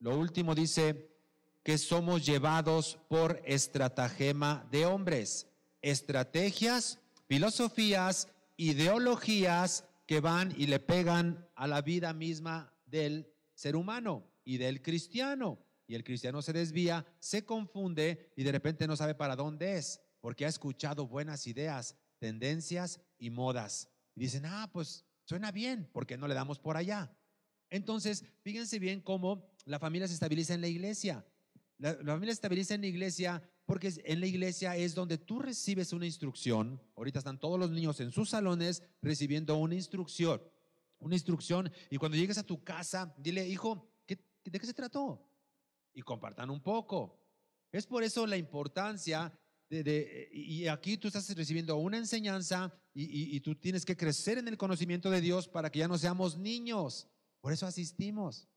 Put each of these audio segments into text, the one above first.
Lo último dice que somos llevados por estratagema de hombres, estrategias, filosofías, ideologías que van y le pegan a la vida misma del ser humano y del cristiano. Y el cristiano se desvía, se confunde y de repente no sabe para dónde es, porque ha escuchado buenas ideas, tendencias y modas. Y dicen, ah, pues suena bien, ¿por qué no le damos por allá? Entonces, fíjense bien cómo la familia se estabiliza en la iglesia. La, familia se estabiliza en la iglesia porque en la iglesia es donde tú recibes una instrucción. Ahorita están todos los niños en sus salones recibiendo una instrucción. Una instrucción. Y cuando llegues a tu casa, dile, hijo, ¿de qué se trató? Y compartan un poco. Es por eso la importancia de, y aquí tú estás recibiendo una enseñanza y tú tienes que crecer en el conocimiento de Dios para que ya no seamos niños. Por eso asistimos.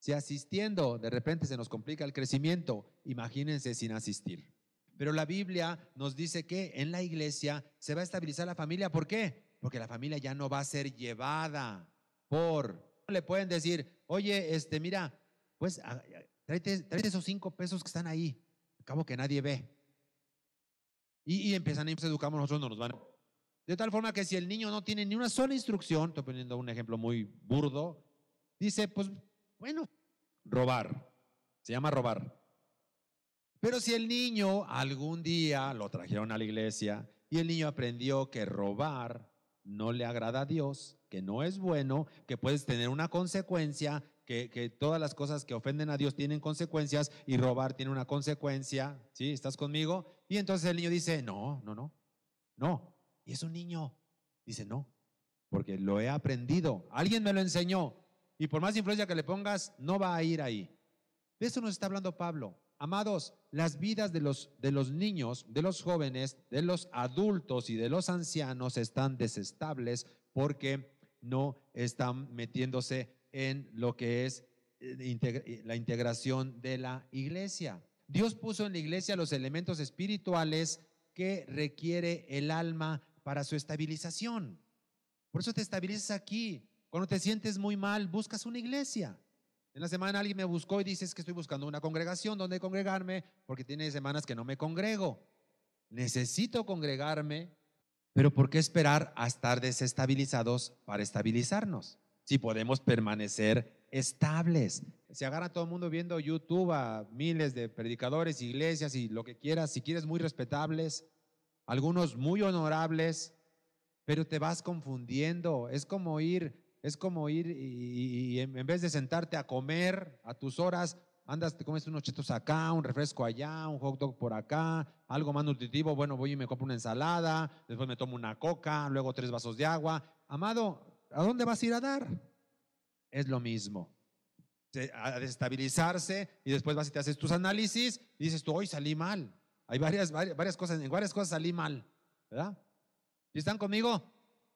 Si asistiendo de repente se nos complica el crecimiento, imagínense sin asistir. Pero la Biblia nos dice que en la iglesia se va a estabilizar la familia. ¿Por qué? Porque la familia ya no va a ser llevada por... Le pueden decir, oye, este, mira, pues tráete, esos cinco pesos que están ahí. Acabo que nadie ve. Y, y empiezan a irse educamos, nosotros no nos van. De tal forma que si el niño no tiene ni una sola instrucción, estoy poniendo un ejemplo muy burdo, dice, pues bueno, robar. Se llama robar. Pero si el niño algún día lo trajeron a la iglesia y el niño aprendió que robar no le agrada a Dios, que no es bueno, que puedes tener una consecuencia, que, todas las cosas que ofenden a Dios tienen consecuencias y robar tiene una consecuencia, ¿sí? ¿Estás conmigo? Y entonces el niño dice, no, no, no, no. Y es un niño. Dice, no, porque lo he aprendido. Alguien me lo enseñó. Y por más influencia que le pongas, no va a ir ahí. De eso nos está hablando Pablo. Amados, las vidas de los, de los niños, de los jóvenes, de los adultos y de los ancianos están desestables porque no están metiéndose en lo que es eh, eh, la integración de la iglesia. Dios puso en la iglesia los elementos espirituales que requiere el alma para su estabilización. Por eso te estabilizas aquí, cuando te sientes muy mal, buscas una iglesia. En la semana alguien me buscó y dices que estoy buscando una congregación donde congregarme porque tiene semanas que no me congrego. Necesito congregarme, pero ¿por qué esperar a estar desestabilizados para estabilizarnos? Si podemos permanecer estables. Se agarra todo el mundo viendo YouTube a miles de predicadores, iglesias y lo que quieras, si quieres muy respetables, algunos muy honorables, pero te vas confundiendo. Es como ir es como ir y, en vez de sentarte a comer a tus horas, andas, te comes unos chetos acá, un refresco allá, un hot dog por acá, algo más nutritivo, bueno, voy y me compro una ensalada, después me tomo una coca, luego tres vasos de agua. Amado, ¿a dónde vas a ir a dar? Es lo mismo. A desestabilizarse y después vas y te haces tus análisis y dices tú, hoy salí mal. Hay varias, varias, varias cosas, en varias cosas salí mal, ¿verdad? ¿Y están conmigo?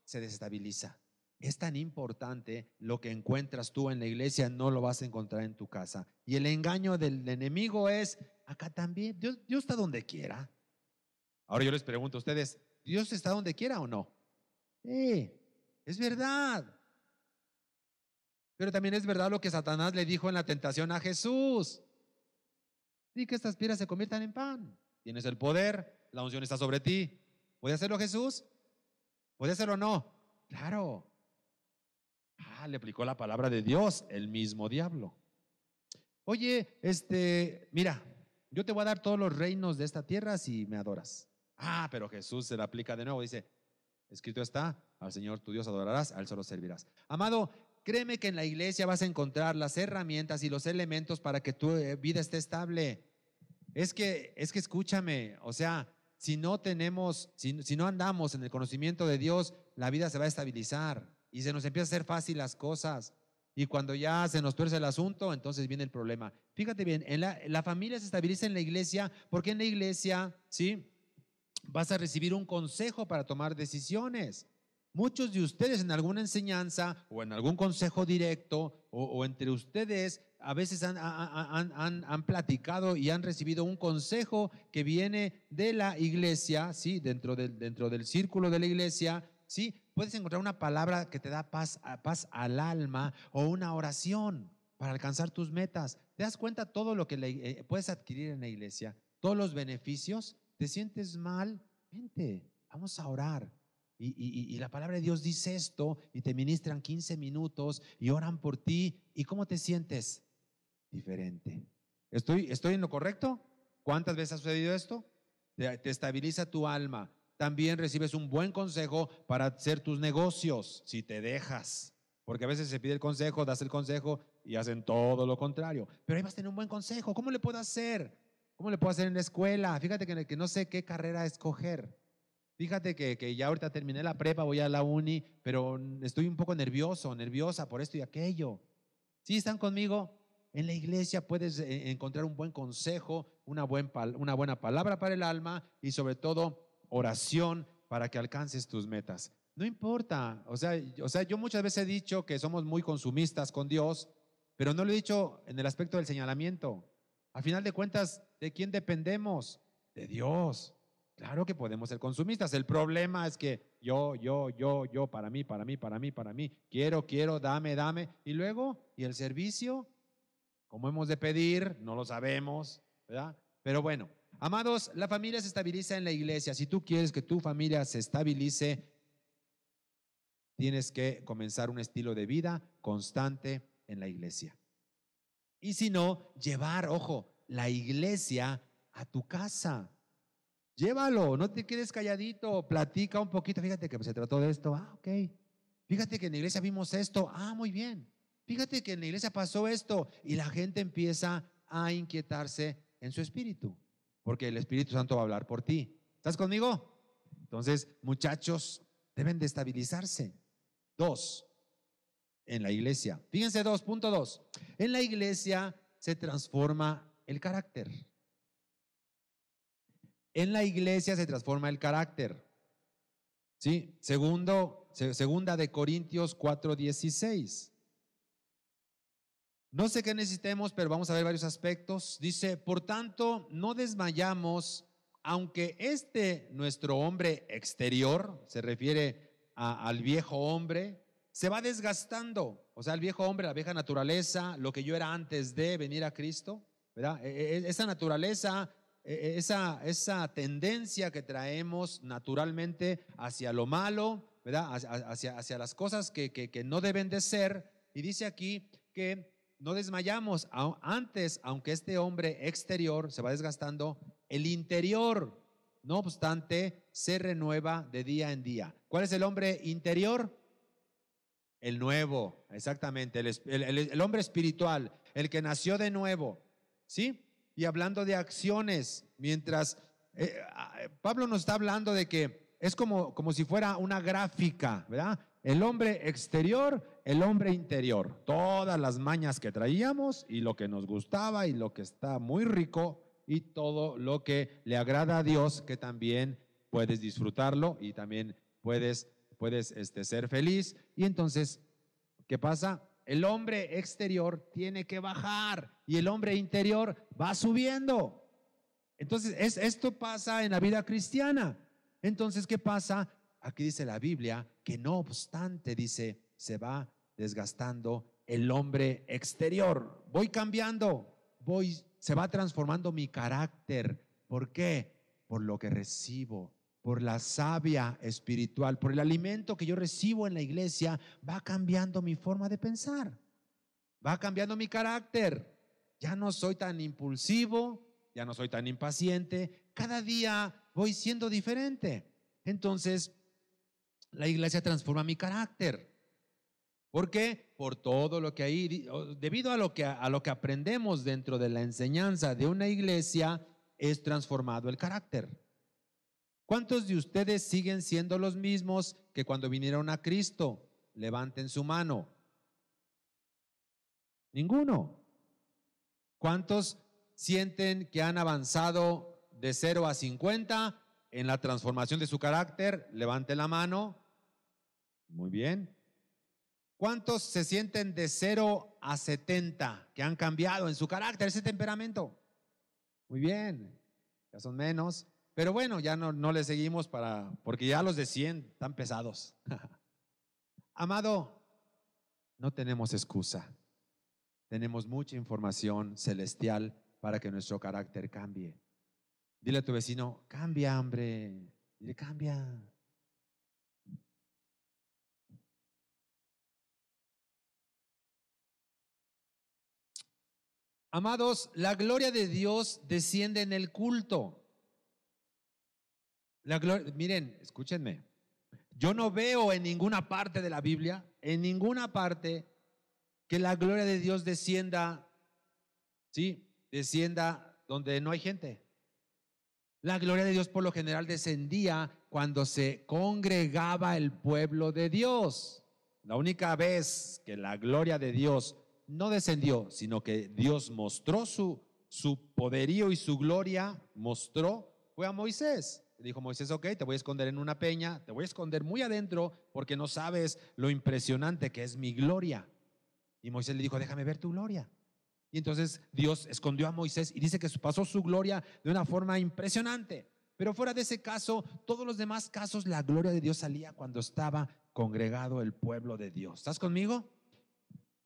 Se desestabiliza es tan importante lo que encuentras tú en la iglesia, no lo vas a encontrar en tu casa. Y el engaño del enemigo es, acá también, Dios, está donde quiera. Ahora yo les pregunto a ustedes, ¿Dios está donde quiera o no? Sí, es verdad. Pero también es verdad lo que Satanás le dijo en la tentación a Jesús. Di que estas piedras se conviertan en pan. Tienes el poder, la unción está sobre ti. ¿Puede hacerlo Jesús? ¿Puede hacerlo o no? Claro. Ah, le aplicó la palabra de Dios, el mismo diablo. Oye, este, mira, yo te voy a dar todos los reinos de esta tierra si me adoras. Ah, pero Jesús se la aplica de nuevo, dice, escrito está, al Señor tu Dios adorarás, Él solo servirás. Amado, créeme que en la iglesia vas a encontrar las herramientas y los elementos para que tu eh, vida esté estable. Es que, es que escúchame, o sea, si no tenemos, si no andamos en el conocimiento de Dios, la vida se va a estabilizar y se nos empieza a hacer fácil las cosas. Y cuando ya se nos tuerce el asunto, entonces viene el problema. Fíjate bien, la, familia se estabiliza en la iglesia, porque en la iglesia, ¿sí? Vas a recibir un consejo para tomar decisiones. Muchos de ustedes en alguna enseñanza o en algún consejo directo o, entre ustedes a veces han, platicado y han recibido un consejo que viene de la iglesia, ¿sí? dentro, del, dentro del círculo de la iglesia, ¿sí? Puedes encontrar una palabra que te da paz, al alma o una oración para alcanzar tus metas. ¿Te das cuenta todo lo que eh, puedes adquirir en la iglesia? Todos los beneficios. ¿Te sientes mal? Vente, vamos a orar. Y, la palabra de Dios dice esto y te ministran 15 minutos y oran por ti. ¿Y cómo te sientes? Diferente. ¿Estoy, estoy en lo correcto? ¿Cuántas veces ha sucedido esto? Te, te estabiliza tu alma, también recibes un buen consejo para hacer tus negocios, si te dejas. Porque a veces se pide el consejo, das el consejo y hacen todo lo contrario. Pero ahí vas a tener un buen consejo. ¿Cómo le puedo hacer? ¿Cómo le puedo hacer en la escuela? Fíjate que, que no sé qué carrera escoger. Fíjate que, ya ahorita terminé la prepa, voy a la uni, pero estoy un poco nervioso, nerviosa por esto y aquello. Si están conmigo? En la iglesia puedes eh, encontrar un buen consejo, una, buen, una buena palabra para el alma y sobre todo oración para que alcances tus metas. No importa, o sea, o sea, yo muchas veces he dicho que somos muy consumistas con Dios, pero no lo he dicho en el aspecto del señalamiento. A final de cuentas, ¿de quién dependemos? De Dios. Claro que podemos ser consumistas. El problema es que yo, yo, yo, yo, para mí, para mí, para mí, para mí, quiero, quiero, dame, dame. Y luego, ¿y el servicio? ¿Cómo hemos de pedir? No lo sabemos, ¿verdad? Pero bueno, Amados, la familia se estabiliza en la iglesia. Si tú quieres que tu familia se estabilice, tienes que comenzar un estilo de vida constante en la iglesia. Y si no, llevar, ojo, la iglesia a tu casa. Llévalo, no te quedes calladito, platica un poquito. Fíjate que se trató de esto, ah, ok. Fíjate que en la iglesia vimos esto, ah, muy bien. Fíjate que en la iglesia pasó esto y la gente empieza a inquietarse en su espíritu porque el Espíritu Santo va a hablar por ti. ¿Estás conmigo? Entonces, muchachos, deben de estabilizarse. Dos, en la iglesia. Fíjense, dos, En la iglesia se transforma el carácter. En la iglesia se transforma el carácter. ¿Sí? Segundo, segunda de Corintios 4.16. No sé qué necesitemos, pero vamos a ver varios aspectos. Dice, por tanto, no desmayamos, aunque este nuestro hombre exterior, se refiere al viejo hombre, se va desgastando. O sea, el viejo hombre, la vieja naturaleza, lo que yo era antes de venir a Cristo, ¿verdad? E, e, e, esa naturaleza, esa, esa tendencia que traemos naturalmente hacia lo malo, ¿verdad? Hacia, hacia las cosas que, que no deben de ser. Y dice aquí que no desmayamos. Antes, aunque este hombre exterior se va desgastando, el interior, no obstante, se renueva de día en día. ¿Cuál es el hombre interior? El nuevo, exactamente, el, hombre espiritual, el que nació de nuevo. ¿Sí? Y hablando de acciones, mientras eh, Pablo nos está hablando de que es como, como si fuera una gráfica, ¿verdad? El hombre exterior el hombre interior, todas las mañas que traíamos y lo que nos gustaba y lo que está muy rico y todo lo que le agrada a Dios que también puedes disfrutarlo y también puedes, puedes este, ser feliz. Y entonces, ¿qué pasa? El hombre exterior tiene que bajar y el hombre interior va subiendo. Entonces, esto pasa en la vida cristiana. Entonces, ¿qué pasa? Aquí dice la Biblia que no obstante, dice, se va desgastando el hombre exterior. Voy cambiando, voy, se va transformando mi carácter. ¿Por qué? Por lo que recibo, por la savia espiritual, por el alimento que yo recibo en la iglesia, va cambiando mi forma de pensar, va cambiando mi carácter. Ya no soy tan impulsivo, ya no soy tan impaciente, cada día voy siendo diferente. Entonces, la iglesia transforma mi carácter. ¿Por qué? Por todo lo que hay, debido a lo que, a lo que aprendemos dentro de la enseñanza de una iglesia, es transformado el carácter. ¿Cuántos de ustedes siguen siendo los mismos que cuando vinieron a Cristo? Levanten su mano. Ninguno. ¿Cuántos sienten que han avanzado de 0 a 50 en la transformación de su carácter? Levanten la mano. Muy bien. ¿Cuántos se sienten de 0 a 70 que han cambiado en su carácter, ese temperamento? Muy bien, ya son menos. Pero bueno, ya no, le seguimos para, porque ya los de 100 están pesados. Amado, no tenemos excusa. Tenemos mucha información celestial para que nuestro carácter cambie. Dile a tu vecino, cambia, hambre, Dile, cambia. Amados, la gloria de Dios desciende en el culto. La gloria, miren, escúchenme. Yo no veo en ninguna parte de la Biblia, en ninguna parte, que la gloria de Dios descienda, ¿sí? Descienda donde no hay gente. La gloria de Dios por lo general descendía cuando se congregaba el pueblo de Dios. La única vez que la gloria de Dios no descendió, sino que Dios mostró su, poderío y su gloria, mostró, fue a Moisés. dijo Moisés, ok, te voy a esconder en una peña, te voy a esconder muy adentro porque no sabes lo impresionante que es mi gloria. Y Moisés le dijo, déjame ver tu gloria. Y entonces Dios escondió a Moisés y dice que pasó su gloria de una forma impresionante. Pero fuera de ese caso, todos los demás casos, la gloria de Dios salía cuando estaba congregado el pueblo de Dios. ¿Estás conmigo?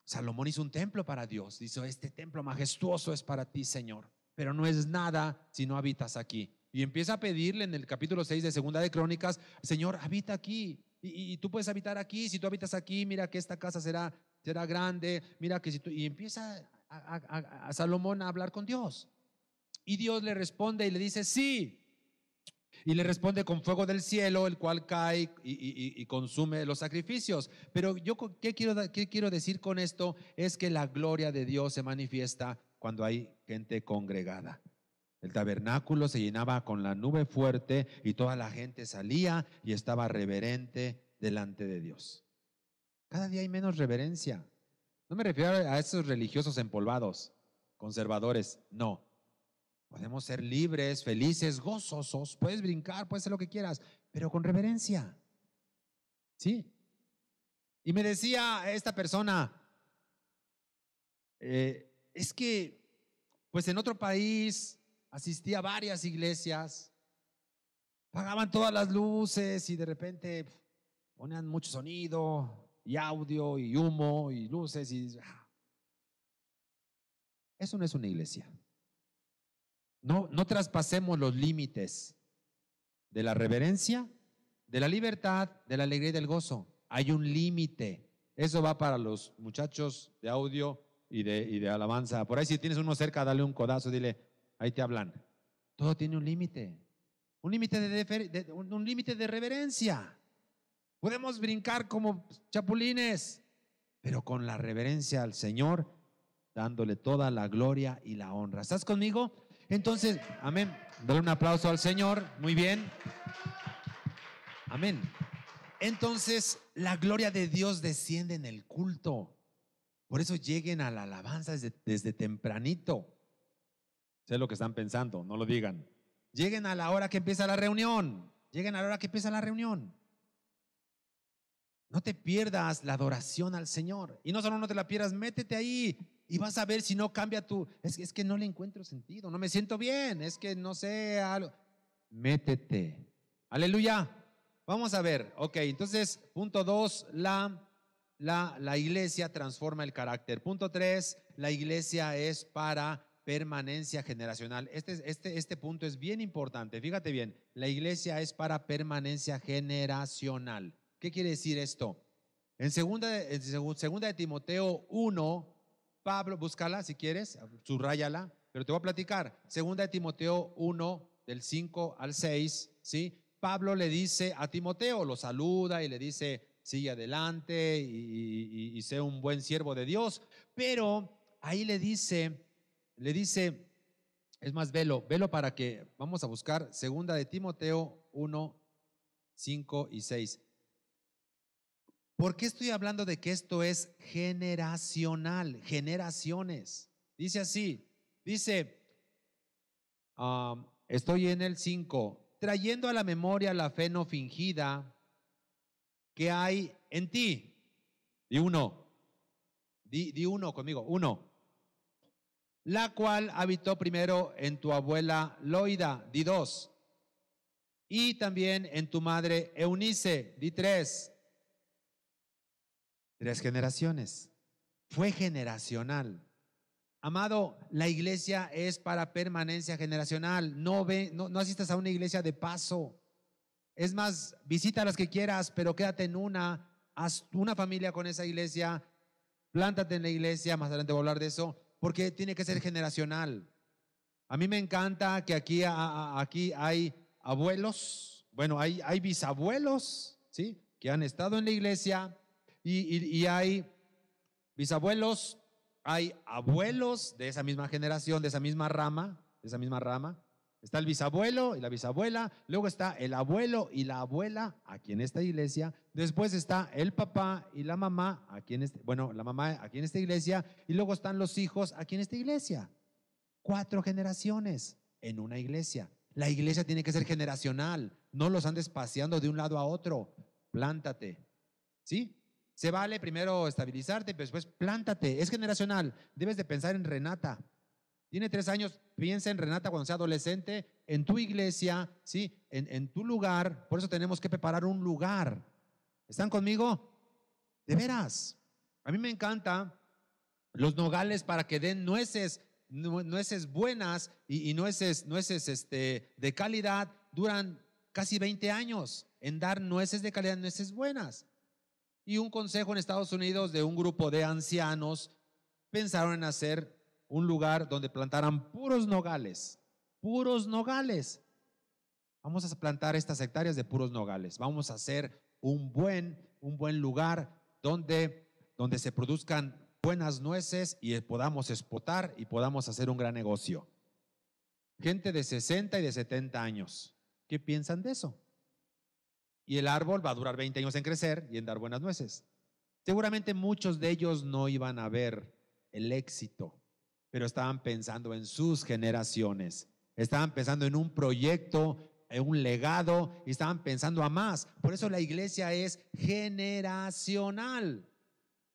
Salomón hizo un templo para Dios. hizo este templo majestuoso es para ti, Señor, pero no es nada si no habitas aquí. Y empieza a pedirle en el capítulo 6 de Segunda de Crónicas, Señor, habita aquí. Y, tú puedes habitar aquí. Si tú habitas aquí, mira que esta casa será, será grande. Mira que si tú... Y empieza a Salomón a hablar con Dios. Y Dios le responde y le dice, sí, y le responde con fuego del cielo, el cual cae y, consume los sacrificios. Pero yo, ¿qué quiero, ¿qué quiero decir con esto? Es que la gloria de Dios se manifiesta cuando hay gente congregada. El tabernáculo se llenaba con la nube fuerte y toda la gente salía y estaba reverente delante de Dios. Cada día hay menos reverencia. No me refiero a esos religiosos empolvados, conservadores, no. Podemos ser libres, felices, gozosos, puedes brincar, puedes hacer lo que quieras, pero con reverencia. ¿Sí? Y me decía esta persona, eh, es que, pues en otro país asistía a varias iglesias, pagaban todas las luces y de repente ponían mucho sonido y audio y humo y luces y... Ah. Eso no es una iglesia. No, traspasemos los límites de la reverencia, de la libertad, de la alegría y del gozo. Hay un límite. Eso va para los muchachos de audio y de, alabanza. Por ahí si tienes uno cerca, dale un codazo, dile, ahí te hablan. Todo tiene un límite. Un límite de, un límite de reverencia. Podemos brincar como chapulines, pero con la reverencia al Señor, dándole toda la gloria y la honra. ¿Estás conmigo? Entonces, amén. Dale un aplauso al Señor. Muy bien. Amén. Entonces, la gloria de Dios desciende en el culto. Por eso lleguen a la alabanza desde, desde tempranito. Sé lo que están pensando, no lo digan. Lleguen a la hora que empieza la reunión. Lleguen a la hora que empieza la reunión. No te pierdas la adoración al Señor. Y no solo no te la pierdas, métete ahí y vas a ver si no cambia tu, es, es que no le encuentro sentido, no me siento bien, es que no sé Métete. Aleluya. Vamos a ver. Ok, entonces, punto dos, la, la, la iglesia transforma el carácter. Punto tres, la iglesia es para permanencia generacional. Este, este, este punto es bien importante. Fíjate bien, la iglesia es para permanencia generacional. ¿Qué quiere decir esto? En segunda, en segunda de Timoteo 1, Pablo, búscala si quieres, subrayala, pero te voy a platicar. Segunda de Timoteo 1, del 5 al 6, ¿sí? Pablo le dice a Timoteo, lo saluda y le dice, sigue adelante y, sea sé un buen siervo de Dios, pero ahí le dice, le dice, es más, velo, velo para que vamos a buscar segunda de Timoteo 1, 5 y 6. ¿Por qué estoy hablando de que esto es generacional? Generaciones. Dice así, dice, ah, estoy en el 5, trayendo a la memoria la fe no fingida que hay en ti. Di uno, di, di uno conmigo, uno. La cual habitó primero en tu abuela Loida, di dos. Y también en tu madre Eunice, di tres Tres generaciones. Fue generacional. Amado, la iglesia es para permanencia generacional. No, ve, no, no asistas a una iglesia de paso. Es más, visita las que quieras, pero quédate en una. Haz una familia con esa iglesia. Plántate en la iglesia. Más adelante voy a hablar de eso. Porque tiene que ser generacional. A mí me encanta que aquí, aquí hay abuelos. Bueno, hay, hay bisabuelos, ¿sí? Que han estado en la iglesia y, hay bisabuelos, hay abuelos de esa misma generación, de esa misma rama, de esa misma rama. Está el bisabuelo y la bisabuela, luego está el abuelo y la abuela aquí en esta iglesia, después está el papá y la mamá aquí en este, bueno, la mamá aquí en esta iglesia y luego están los hijos aquí en esta iglesia. Cuatro generaciones en una iglesia. La iglesia tiene que ser generacional, no los andes paseando de un lado a otro. Plántate. ¿Sí? Se vale primero estabilizarte, pero después plántate. Es generacional. Debes de pensar en Renata. Tiene tres años, piensa en Renata cuando sea adolescente, en tu iglesia, ¿sí? En, tu lugar. Por eso tenemos que preparar un lugar. ¿Están conmigo? De veras. A mí me encanta los nogales para que den nueces, nueces buenas y, nueces, nueces este, de calidad. Duran casi 20 años en dar nueces de calidad, nueces buenas y un consejo en Estados Unidos de un grupo de ancianos pensaron en hacer un lugar donde plantaran puros nogales, puros nogales. Vamos a plantar estas hectáreas de puros nogales. Vamos a hacer un buen, un buen lugar donde, donde se produzcan buenas nueces y podamos exportar y podamos hacer un gran negocio. Gente de 60 y de 70 años, ¿qué piensan de eso? Y el árbol va a durar 20 años en crecer y en dar buenas nueces. Seguramente muchos de ellos no iban a ver el éxito, pero estaban pensando en sus generaciones, estaban pensando en un proyecto, en un legado, y estaban pensando a más. Por eso la iglesia es generacional.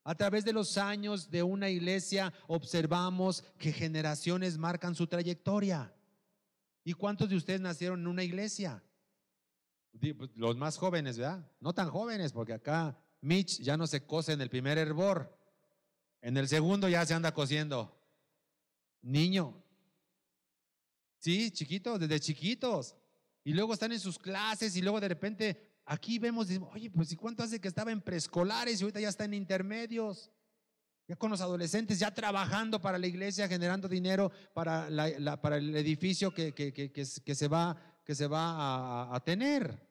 A través de los años de una iglesia observamos que generaciones marcan su trayectoria. ¿Y cuántos de ustedes nacieron en una iglesia? Pues, los más jóvenes, ¿verdad? No tan jóvenes, porque acá Mitch ya no se cose en el primer hervor. En el segundo ya se anda cosiendo. Niño. Sí, chiquito, desde chiquitos. Y luego están en sus clases y luego de repente aquí vemos, oye, pues ¿y cuánto hace que estaba en preescolares y ahorita ya está en intermedios? Ya con los adolescentes, ya trabajando para la iglesia, generando dinero para, para el edificio que, que, que se va que se va a, tener.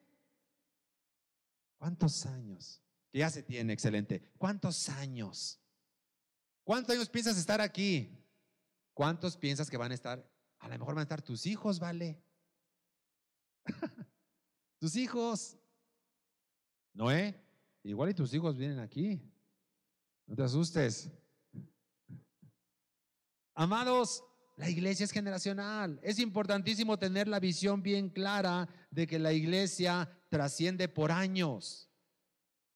¿Cuántos años? Que ya se tiene, excelente. ¿Cuántos años? ¿Cuántos años piensas estar aquí? ¿Cuántos piensas que van a estar? A lo mejor van a estar tus hijos, ¿vale? tus hijos. Noé, igual y tus hijos vienen aquí. No te asustes. Amados, la iglesia es generacional. Es importantísimo tener la visión bien clara de que la iglesia trasciende por años.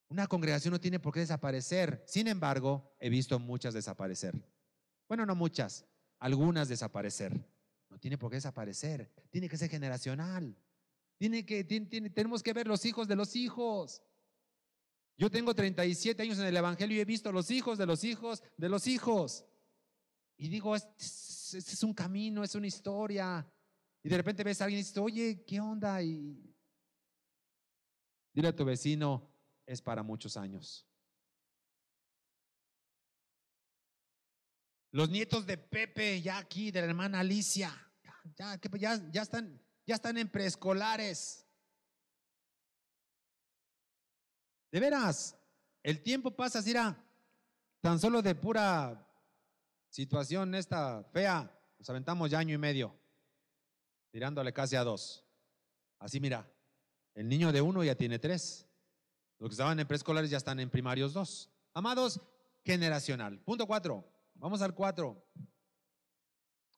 Una congregación no tiene por qué desaparecer. Sin embargo, he visto muchas desaparecer. Bueno, no muchas, algunas desaparecer. No tiene por qué desaparecer. Tiene que ser generacional. Tiene que, tenemos que ver los hijos de los hijos. Yo tengo 37 años en el Evangelio y he visto los hijos de los hijos de los hijos. Y digo, este es, un camino, es una historia. Y de repente ves a alguien y dices, oye, ¿qué onda? Y dile a tu vecino, es para muchos años. Los nietos de Pepe, ya aquí, de la hermana Alicia, ya, ya, ya están, ya están en preescolares. De veras, el tiempo pasa, mira, tan solo de pura situación esta fea, nos aventamos ya año y medio, tirándole casi a dos. Así mira, el niño de uno ya tiene tres. Los que estaban en preescolares ya están en primarios dos. Amados, generacional. Punto cuatro. Vamos al cuatro.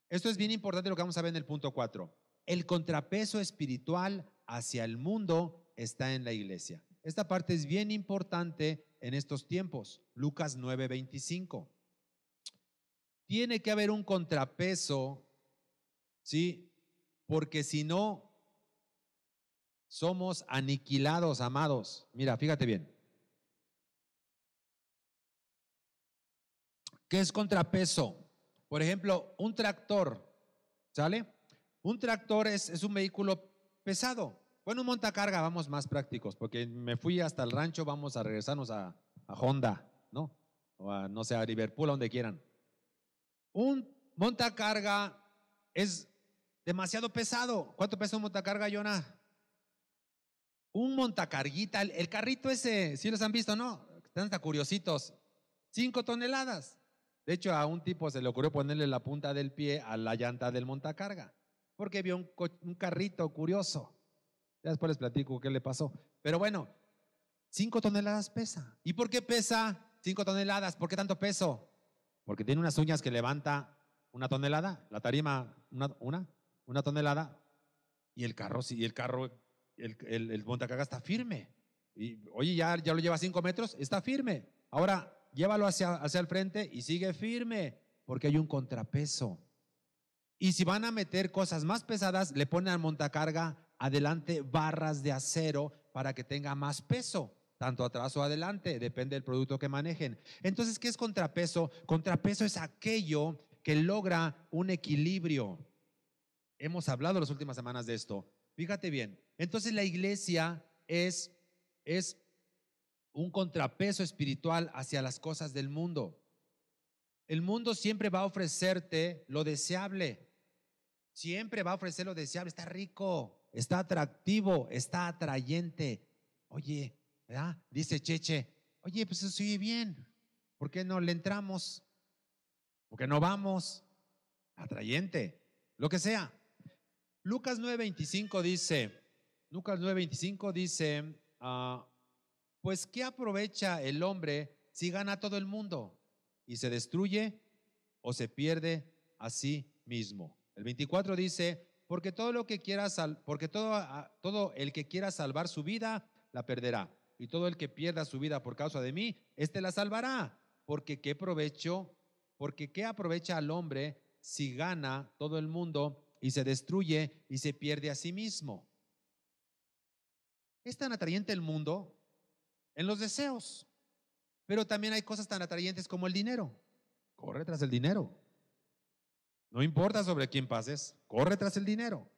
Esto es bien importante lo que vamos a ver en el punto cuatro. El contrapeso espiritual hacia el mundo está en la iglesia. Esta parte es bien importante en estos tiempos. Lucas 9:25. Tiene que haber un contrapeso, ¿sí? Porque si no, somos aniquilados, amados. Mira, fíjate bien. ¿Qué es contrapeso? Por ejemplo, un tractor, ¿sale? Un tractor es, un vehículo pesado. Bueno, un montacarga, vamos más prácticos, porque me fui hasta el rancho, vamos a regresarnos a, a Honda, ¿no? O a, no sé, a Liverpool, a donde quieran. Un montacarga es demasiado pesado. ¿Cuánto pesa un montacarga, Jonah? Un montacarguita, el, carrito ese, si los han visto, ¿no? Están hasta curiositos. Cinco toneladas. De hecho, a un tipo se le ocurrió ponerle la punta del pie a la llanta del montacarga, porque vio un, un carrito curioso. Ya después les platico qué le pasó. Pero bueno, cinco toneladas pesa. ¿Y por qué pesa cinco toneladas? ¿Por qué tanto peso? Porque tiene unas uñas que levanta una tonelada, la tarima, una, una, tonelada, y el carro, sí, el carro, el, montacarga está firme. oye, ya, ya lo lleva cinco metros, está firme. Ahora, llévalo hacia, hacia el frente y sigue firme, porque hay un contrapeso. Y si van a meter cosas más pesadas, le ponen al montacarga adelante barras de acero para que tenga más peso tanto atrás o adelante, depende del producto que manejen. Entonces, ¿qué es contrapeso? Contrapeso es aquello que logra un equilibrio. Hemos hablado las últimas semanas de esto. Fíjate bien. Entonces la iglesia es, es un contrapeso espiritual hacia las cosas del mundo. El mundo siempre va a ofrecerte lo deseable. Siempre va a ofrecer lo deseable. Está rico, está atractivo, está atrayente. Oye, Dice Cheche, oye, pues eso sigue bien, ¿por qué no le entramos? ¿Por qué no vamos? Atrayente, lo que sea. Lucas 9:25 dice, Lucas 9:25 dice, ah, pues ¿qué aprovecha el hombre si gana todo el mundo y se destruye o se pierde a sí mismo? El 24 dice, porque todo lo que porque todo, ah, todo el que quiera salvar su vida, la perderá y todo el que pierda su vida por causa de mí, éste la salvará. Porque qué provecho, porque qué aprovecha al hombre si gana todo el mundo y se destruye y se pierde a sí mismo. Es tan atrayente el mundo en los deseos, pero también hay cosas tan atrayentes como el dinero. Corre tras el dinero. No importa sobre quién pases, corre tras el dinero.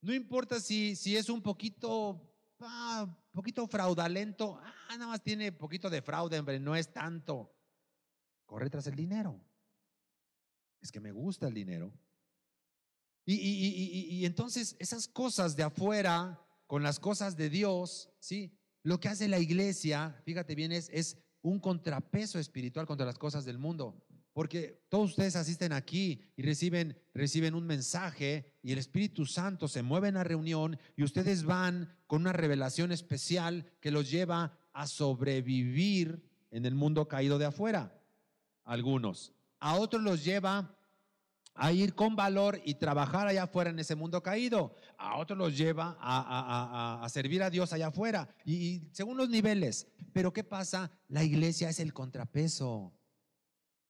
No importa si, si es un poquito un poquito fraudalento, ah, nada más tiene poquito de fraude, hombre, no es tanto. Corre tras el dinero. Es que me gusta el dinero. Y, entonces esas cosas de afuera con las cosas de Dios, ¿sí? Lo que hace la iglesia, fíjate bien, es, es un contrapeso espiritual contra las cosas del mundo. Porque todos ustedes asisten aquí y reciben, reciben un mensaje y el Espíritu Santo se mueve en la reunión y ustedes van con una revelación especial que los lleva a sobrevivir en el mundo caído de afuera. Algunos. A otros los lleva a ir con valor y trabajar allá afuera en ese mundo caído. A otros los lleva a, servir a Dios allá afuera. y según los niveles. Pero ¿qué pasa? La iglesia es el contrapeso.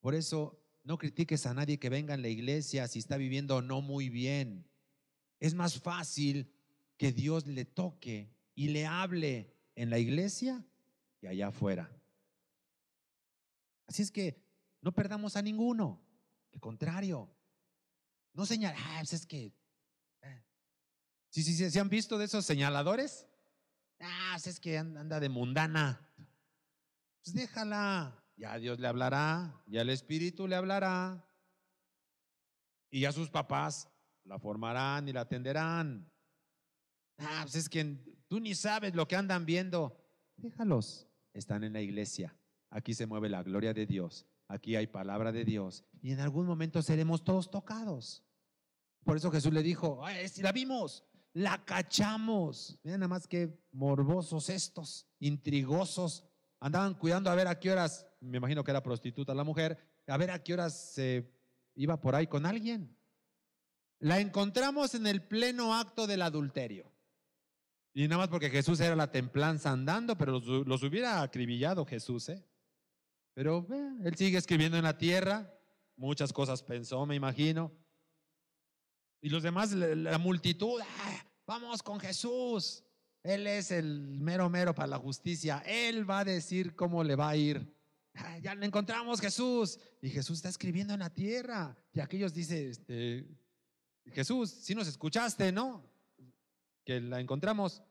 Por eso, no critiques a nadie que venga en la iglesia si está viviendo no muy bien. Es más fácil que Dios le toque y le hable en la iglesia y allá afuera. Así es que no perdamos a ninguno. Al contrario, no señalar, ah, pues es que... si eh". sí, sí, ¿Se han visto de esos señaladores? Ah, pues es que anda de mundana. Pues déjala ya Dios le hablará, ya el Espíritu le hablará, y ya sus papás la formarán y la atenderán. Ah, pues es que tú ni sabes lo que andan viendo. Déjalos, están en la iglesia. Aquí se mueve la gloria de Dios, aquí hay palabra de Dios, y en algún momento seremos todos tocados. Por eso Jesús le dijo, si la vimos, la cachamos. Miren nada más que morbosos estos, intrigosos, andaban cuidando a ver a qué horas, me imagino que era prostituta la mujer, a ver a qué horas se iba por ahí con alguien. La encontramos en el pleno acto del adulterio. Y nada más porque Jesús era la templanza andando, pero los, hubiera acribillado Jesús, ¿eh? Pero eh, él sigue escribiendo en la tierra, muchas cosas pensó, me imagino. Y los demás, la, multitud, ah, vamos con Jesús. Él es el mero mero para la justicia. Él va a decir cómo le va a ir. Ah, ya lo encontramos, Jesús. Y Jesús está escribiendo en la tierra. Y aquellos dicen, este, Jesús, si nos escuchaste, ¿no? Que la encontramos.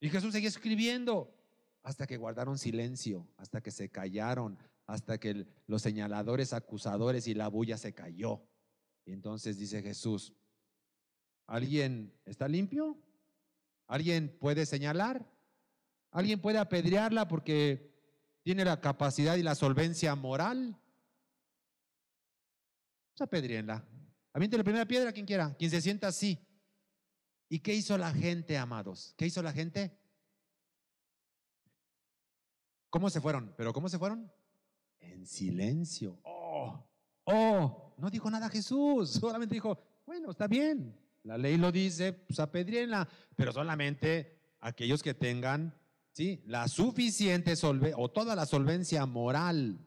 Y Jesús seguía escribiendo hasta que guardaron silencio, hasta que se callaron, hasta que los señaladores, acusadores y la bulla se cayó. Y entonces dice Jesús, ¿alguien está limpio? ¿Alguien puede señalar? ¿Alguien puede apedrearla porque tiene la capacidad y la solvencia moral? Pues apedrienla. Aviente la primera piedra quien quiera, quien se sienta así. ¿Y qué hizo la gente, amados? ¿Qué hizo la gente? ¿Cómo se fueron? ¿Pero cómo se fueron? En silencio. Oh, oh, no dijo nada Jesús, solamente dijo, bueno, está bien, la ley lo dice, pues apedrienla, pero solamente aquellos que tengan, ¿sí? La suficiente solvencia o toda la solvencia moral.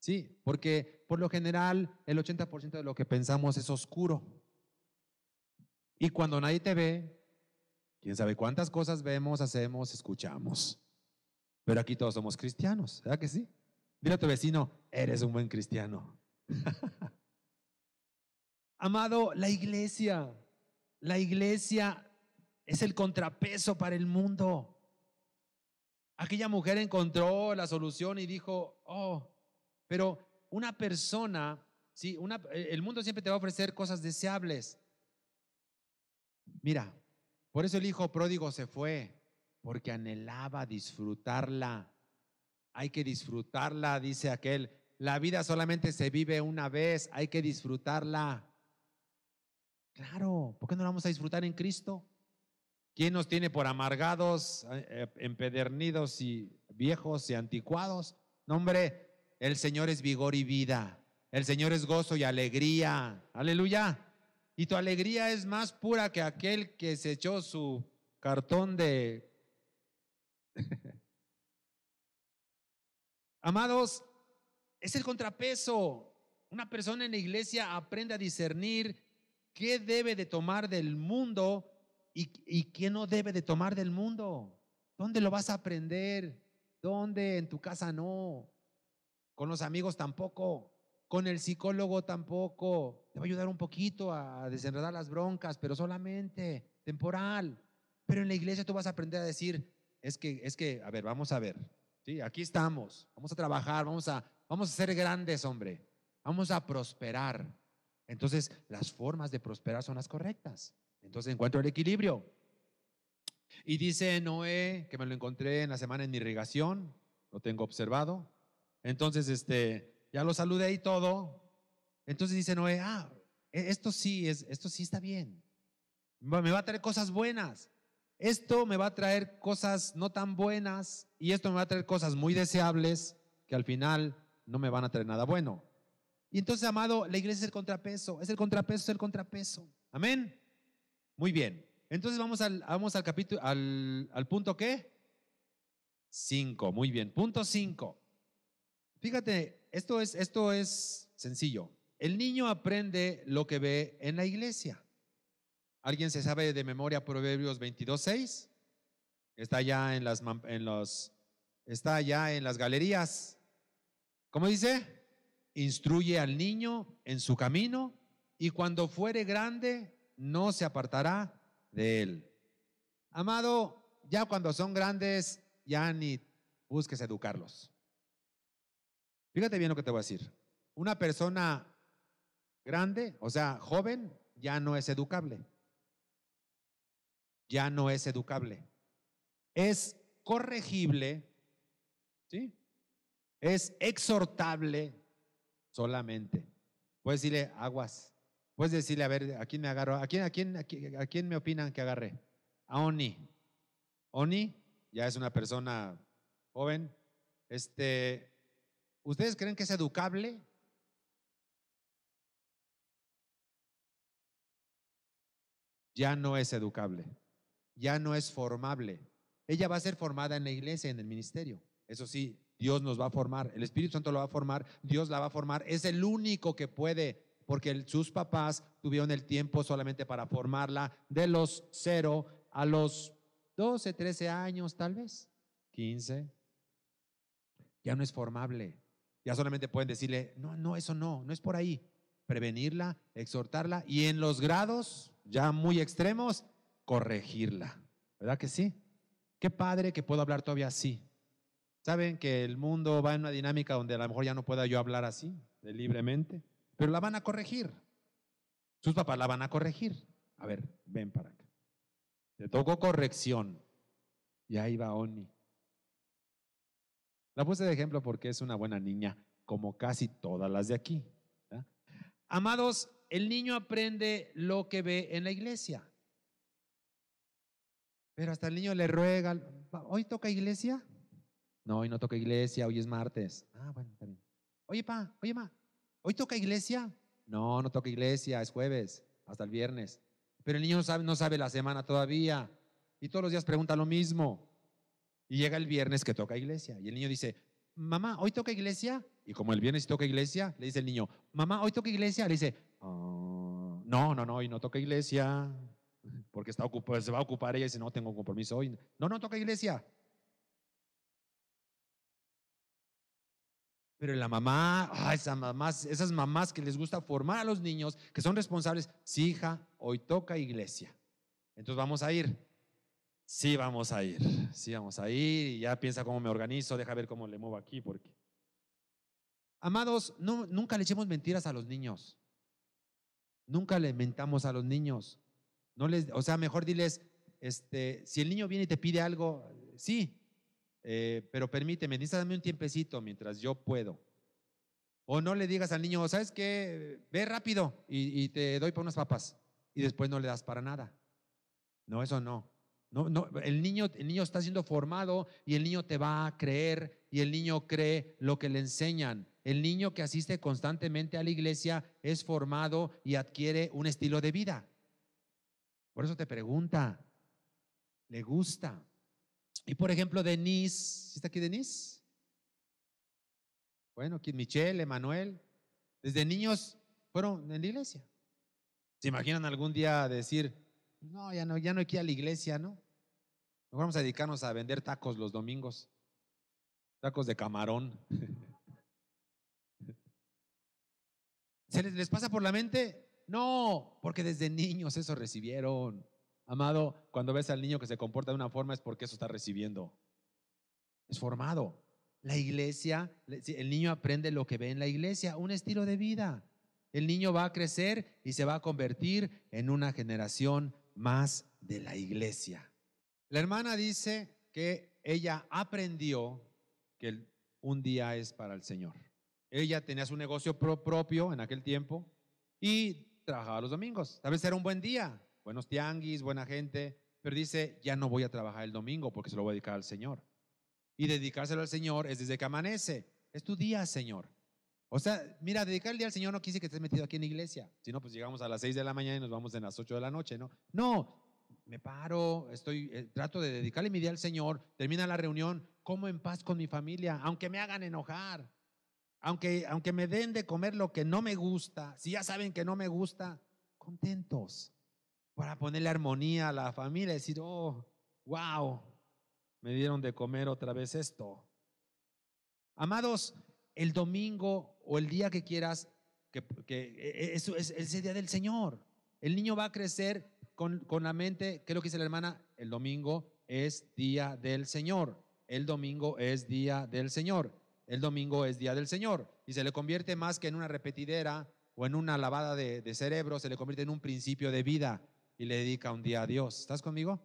¿Sí? Porque por lo general el 80% de lo que pensamos es oscuro. Y cuando nadie te ve, quién sabe cuántas cosas vemos, hacemos, escuchamos. Pero aquí todos somos cristianos, ¿verdad que sí? Dile a tu vecino, eres un buen cristiano. Amado, la iglesia, la iglesia es el contrapeso para el mundo. Aquella mujer encontró la solución y dijo, oh, pero una persona, sí, una, el mundo siempre te va a ofrecer cosas deseables. Mira, por eso el hijo pródigo se fue, porque anhelaba disfrutarla. Hay que disfrutarla, dice aquel. La vida solamente se vive una vez, hay que disfrutarla. Claro, ¿por qué no lo vamos a disfrutar en Cristo? ¿Quién nos tiene por amargados, eh, eh, empedernidos y viejos y anticuados? No, hombre, el Señor es vigor y vida. El Señor es gozo y alegría. Aleluya. Y tu alegría es más pura que aquel que se echó su cartón de... Amados, es el contrapeso. Una persona en la iglesia aprende a discernir qué debe de tomar del mundo y, qué no debe de tomar del mundo. ¿Dónde lo vas a aprender? ¿Dónde? En tu casa no. Con los amigos tampoco. Con el psicólogo tampoco. Te va a ayudar un poquito a desenredar las broncas, pero solamente temporal. Pero en la iglesia tú vas a aprender a decir, es que, es que, a ver, vamos a ver. Sí, aquí estamos. Vamos a trabajar, vamos a, vamos a ser grandes, hombre. Vamos a prosperar. Entonces, las formas de prosperar son las correctas. Entonces, encuentro el equilibrio. Y dice Noé, que me lo encontré en la semana en irrigación, lo tengo observado. Entonces, este, ya lo saludé y todo. Entonces dice Noé, ah, e, esto sí, es, esto sí está bien. Me va a traer cosas buenas. Esto me va a traer cosas no tan buenas y esto me va a traer cosas muy deseables que al final no me van a traer nada bueno. Y entonces, amado, la iglesia es el contrapeso, es el contrapeso, es el contrapeso. Amén. Muy bien. Entonces vamos al, vamos al capítulo, al, al punto qué? Cinco, Muy bien. Punto cinco. Fíjate, esto es, esto es sencillo. El niño aprende lo que ve en la iglesia. ¿Alguien se sabe de memoria Proverbios 22.6? Está allá en las, en los, está allá en las galerías. ¿Cómo dice? instruye al niño en su camino, y cuando fuere grande, no se apartará de él. Amado, ya cuando son grandes, ya ni busques educarlos. Fíjate bien lo que te voy a decir. Una persona grande, o sea, joven, ya no es educable. Ya no es educable. Es corregible, ¿sí? Es exhortable, solamente. Puedes decirle aguas. Puedes decirle, a ver, ¿a quién me agarro? ¿A quién, a quién, a quién, me opinan que agarré? A Oni. Oni ya es una persona joven. Este, ¿Ustedes creen que es educable? Ya no es educable. Ya no es formable. Ella va a ser formada en la iglesia, en el ministerio. Eso sí, Dios nos va a formar, el Espíritu Santo lo va a formar, Dios la va a formar, es el único que puede, porque sus papás tuvieron el tiempo solamente para formarla de los cero a los 12, 13 años tal vez, 15. Ya no es formable, ya solamente pueden decirle, no, no, eso no, no es por ahí. Prevenirla, exhortarla y en los grados ya muy extremos, corregirla. ¿Verdad que sí? Qué padre que puedo hablar todavía así Saben que el mundo va en una dinámica donde a lo mejor ya no pueda yo hablar así, libremente, pero la van a corregir. Sus papás la van a corregir. A ver, ven para acá. Te tocó corrección. Y ahí va Oni. La puse de ejemplo porque es una buena niña, como casi todas las de aquí. Amados, el niño aprende lo que ve en la iglesia. Pero hasta el niño le ruega, hoy toca iglesia. No, hoy no toca iglesia, hoy es martes. Ah, bueno, está Oye, pa, oye, ma, ¿hoy toca iglesia? No, no toca iglesia, es jueves, hasta el viernes. Pero el niño no sabe, no sabe la semana todavía. Y todos los días pregunta lo mismo. Y llega el viernes que toca iglesia. Y el niño dice, mamá, ¿hoy toca iglesia? Y como el viernes toca iglesia, le dice el niño, mamá, ¿hoy toca iglesia? Le dice, ah, no, no, no, hoy no toca iglesia. Porque está ocupado, se va a ocupar ella y dice, no, tengo compromiso hoy. No, no toca iglesia. Pero la mamá, ah, esas mamás, esas mamás que les gusta formar a los niños, que son responsables, sí, hija, hoy toca iglesia. Entonces vamos a ir. Sí, vamos a ir. Sí, vamos a ir. Y ya piensa cómo me organizo, deja ver cómo le muevo aquí, porque. Amados, nunca le echemos mentiras a los niños. Nunca le mentamos a los niños. No les, o sea, mejor diles, este, si el niño viene y te pide algo, sí, eh, pero permíteme, necesitas darme un tiempecito mientras yo puedo. O no le digas al niño, ¿sabes qué? Ve rápido y, te doy por unas papas. Y después no le das para nada. No, eso no. No, no, el, niño, el niño está siendo formado y el niño te va a creer y el niño cree lo que le enseñan. El niño que asiste constantemente a la iglesia es formado y adquiere un estilo de vida. Por eso te pregunta, ¿le gusta? Y por ejemplo, Denise, ¿está aquí Denise? Bueno, aquí Michelle, Emanuel, desde niños fueron en la iglesia. ¿Se imaginan algún día decir, no, ya no, ya no hay que ir a la iglesia, ¿no? Mejor vamos a dedicarnos a vender tacos los domingos, tacos de camarón. ¿Se les pasa por la mente? No, porque desde niños eso recibieron. Amado, cuando ves al niño que se comporta de una forma es porque eso está recibiendo. Es formado. La iglesia, el niño aprende lo que ve en la iglesia, un estilo de vida. El niño va a crecer y se va a convertir en una generación más de la iglesia. La hermana dice que ella aprendió que un día es para el Señor. Ella tenía su negocio propio en aquel tiempo y trabajaba los domingos. Tal vez era un buen día, buenos tianguis, buena gente, pero dice, ya no voy a trabajar el domingo porque se lo voy a dedicar al Señor. Y dedicárselo al Señor es desde que amanece, es tu día, Señor. O sea, mira, dedicar el día al Señor no quise que estés metido aquí en la iglesia, si no, pues llegamos a las 6 de la mañana y nos vamos en las 8 de la noche, ¿no? No, me paro, estoy, eh, trato de dedicarle mi día al Señor, termina la reunión, como en paz con mi familia, aunque me hagan enojar, aunque, aunque me den de comer lo que no me gusta, si ya saben que no me gusta, contentos para ponerle armonía a la familia, decir, oh, wow, me dieron de comer otra vez esto. Amados, el domingo o el día que quieras, que, e, eso es, el día del Señor. El niño va a crecer con, la mente, ¿qué es lo que dice la hermana? El domingo es día del Señor. El domingo es día del Señor. El domingo es día del Señor. Y se le convierte más que en una repetidera o en una lavada de cerebro, se le convierte en un principio de vida y le dedica un día a Dios. ¿Estás conmigo?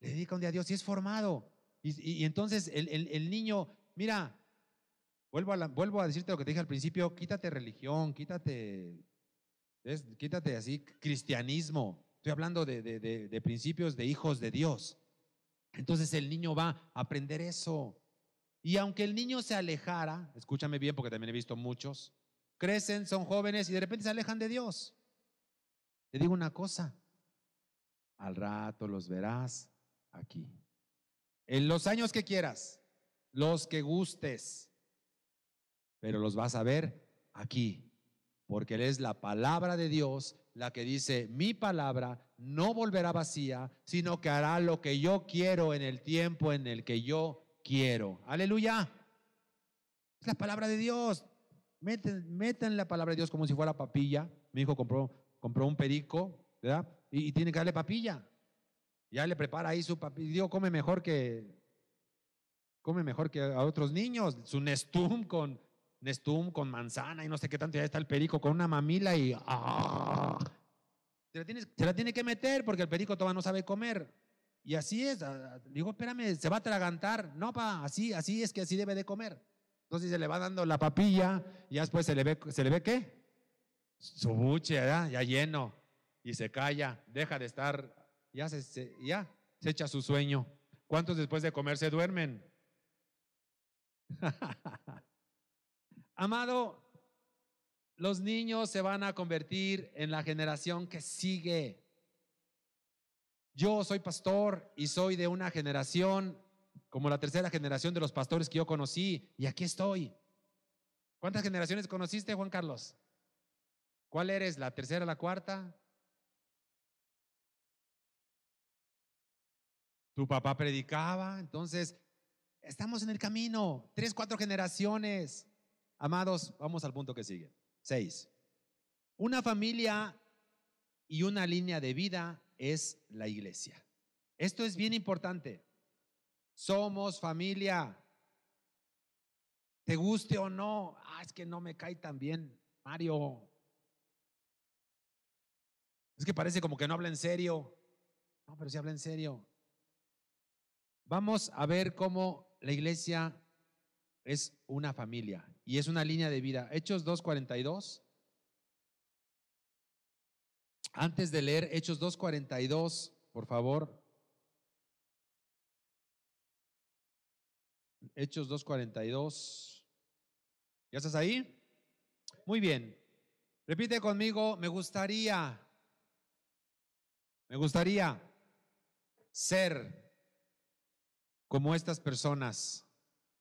Le dedica un día a Dios y es formado. Y, entonces el, niño, mira, vuelvo a, vuelvo a decirte lo que te dije al principio, quítate religión, quítate, quítate así, cristianismo. Estoy hablando de, de principios de hijos de Dios. Entonces el niño va a aprender eso. Y aunque el niño se alejara, escúchame bien porque también he visto muchos, crecen, son jóvenes y de repente se alejan de Dios. Te digo una cosa, al rato los verás aquí. En los años que quieras, los que gustes, pero los vas a ver aquí, porque Él es la palabra de Dios, la que dice, mi palabra no volverá vacía, sino que hará lo que yo quiero en el tiempo en el que yo quiero. Aleluya. Es la palabra de Dios. Meten, la palabra de Dios como si fuera papilla. Mi hijo compró compró un perico, ¿verdad? Y, tiene que darle papilla. Ya le prepara ahí su papilla. Digo, come mejor que. Come mejor que a otros niños. Su Nestum con. Nestum con manzana y no sé qué tanto. Ya está el perico con una mamila y. ¡ah! Se, la tiene, que meter porque el perico todavía no sabe comer. Y así es. Digo, espérame, se va a atragantar. No, pa, así, así es que así debe de comer. Entonces se le va dando la papilla y después se le ve, ¿se le ve qué? su buche, ya lleno, y se calla, deja de estar, ya se, ya se echa su sueño. ¿Cuántos después de comer se duermen? Amado, los niños se van a convertir en la generación que sigue. Yo soy pastor y soy de una generación como la tercera generación de los pastores que yo conocí y aquí estoy. ¿Cuántas generaciones conociste, Juan Carlos? ¿Cuál eres? ¿La tercera, la cuarta? Tu papá predicaba, entonces estamos en el camino, tres, cuatro generaciones. Amados, vamos al punto que sigue. Seis. Una familia y una línea de vida es la iglesia. Esto es bien importante. Somos familia. Te guste o no, ah, es que no me cae tan bien, Mario. Es que parece como que no habla en serio. No, pero sí habla en serio. Vamos a ver cómo la iglesia es una familia y es una línea de vida. Hechos 2.42. Antes de leer Hechos 2.42, por favor. Hechos 2.42. ¿Ya estás ahí? Muy bien. Repite conmigo, me gustaría me gustaría ser como estas personas.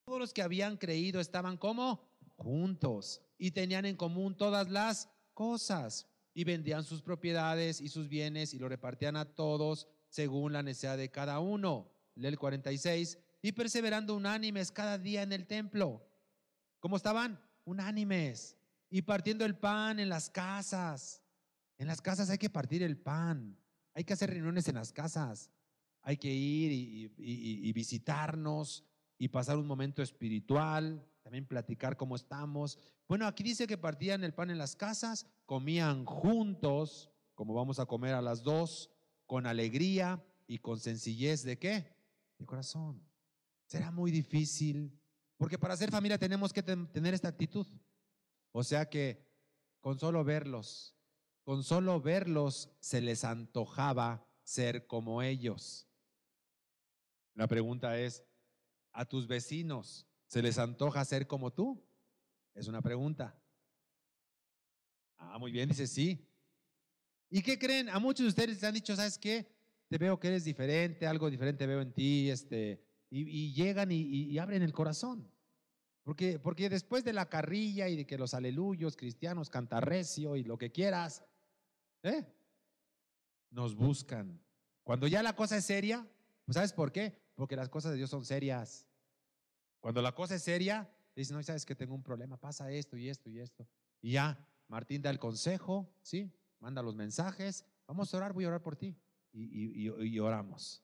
Todos los que habían creído estaban como juntos y tenían en común todas las cosas y vendían sus propiedades y sus bienes y lo repartían a todos según la necesidad de cada uno. Lee el 46. Y perseverando unánimes cada día en el templo. ¿Cómo estaban? Unánimes. Y partiendo el pan en las casas. En las casas hay que partir el pan. Hay que hacer reuniones en las casas, hay que ir y, visitarnos y pasar un momento espiritual, también platicar cómo estamos. Bueno, aquí dice que partían el pan en las casas, comían juntos, como vamos a comer a las dos, con alegría y con sencillez de qué? De corazón. Será muy difícil, porque para ser familia tenemos que tener esta actitud. O sea que con solo verlos con solo verlos se les antojaba ser como ellos. La pregunta es, ¿a tus vecinos se les antoja ser como tú? Es una pregunta. Ah, muy bien, dice sí. ¿Y qué creen? A muchos de ustedes les han dicho, ¿sabes qué? Te veo que eres diferente, algo diferente veo en ti, este, y, llegan y, abren el corazón. Porque, porque después de la carrilla y de que los aleluyos, cristianos, cantarrecio y lo que quieras, ¿Eh? Nos buscan. Cuando ya la cosa es seria, pues, ¿sabes por qué? Porque las cosas de Dios son serias. Cuando la cosa es seria, dice: no, sabes que tengo un problema, pasa esto y esto y esto. Y ya, Martín da el consejo, ¿sí? Manda los mensajes, vamos a orar, voy a orar por ti. Y, oramos.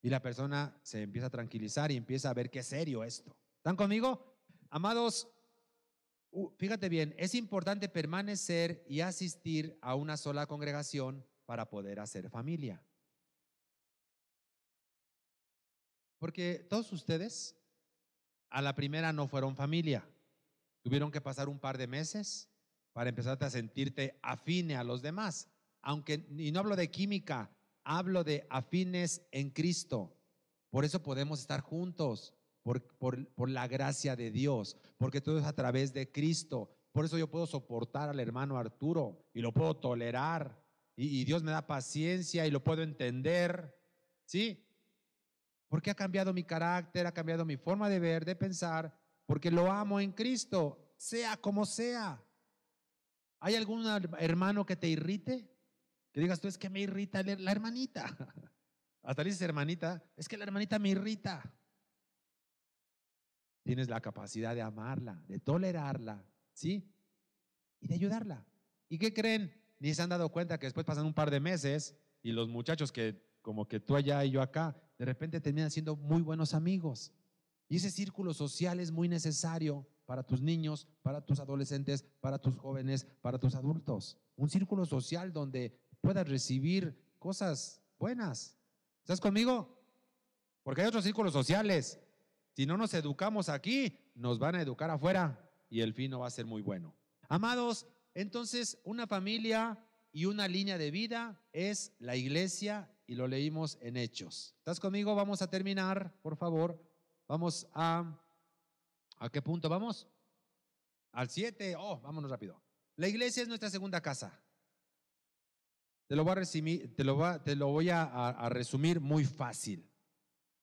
Y la persona se empieza a tranquilizar y empieza a ver qué es serio esto. ¿Están conmigo? Amados, fíjate bien, es importante permanecer y asistir a una sola congregación para poder hacer familia. Porque todos ustedes a la primera no fueron familia. Tuvieron que pasar un par de meses para empezarte a sentirte afine a los demás. Aunque, y no hablo de química, hablo de afines en Cristo. Por eso podemos estar juntos por, la gracia de Dios, porque todo es a través de Cristo. Por eso yo puedo soportar al hermano Arturo y lo puedo tolerar y, Dios me da paciencia y lo puedo entender. ¿Sí? Porque ha cambiado mi carácter, ha cambiado mi forma de ver, de pensar, porque lo amo en Cristo, sea como sea. ¿Hay algún hermano que te irrite? Que digas tú, es que me irrita la hermanita. Hasta le dices hermanita, es que la hermanita me irrita. Tienes la capacidad de amarla, de tolerarla, ¿sí? Y de ayudarla. ¿Y qué creen? Ni se han dado cuenta que después pasan un par de meses y los muchachos que, como que tú allá y yo acá, de repente terminan siendo muy buenos amigos. Y ese círculo social es muy necesario para tus niños, para tus adolescentes, para tus jóvenes, para tus adultos. Un círculo social donde puedas recibir cosas buenas. ¿Estás conmigo? Porque hay otros círculos sociales si no nos educamos aquí, nos van a educar afuera y el fin no va a ser muy bueno. Amados, entonces una familia y una línea de vida es la iglesia y lo leímos en Hechos. ¿Estás conmigo? Vamos a terminar, por favor. Vamos a... ¿A qué punto vamos? Al 7. Oh, vámonos rápido. La iglesia es nuestra segunda casa. Te lo voy a, resumir, te lo te lo voy a resumir muy fácil.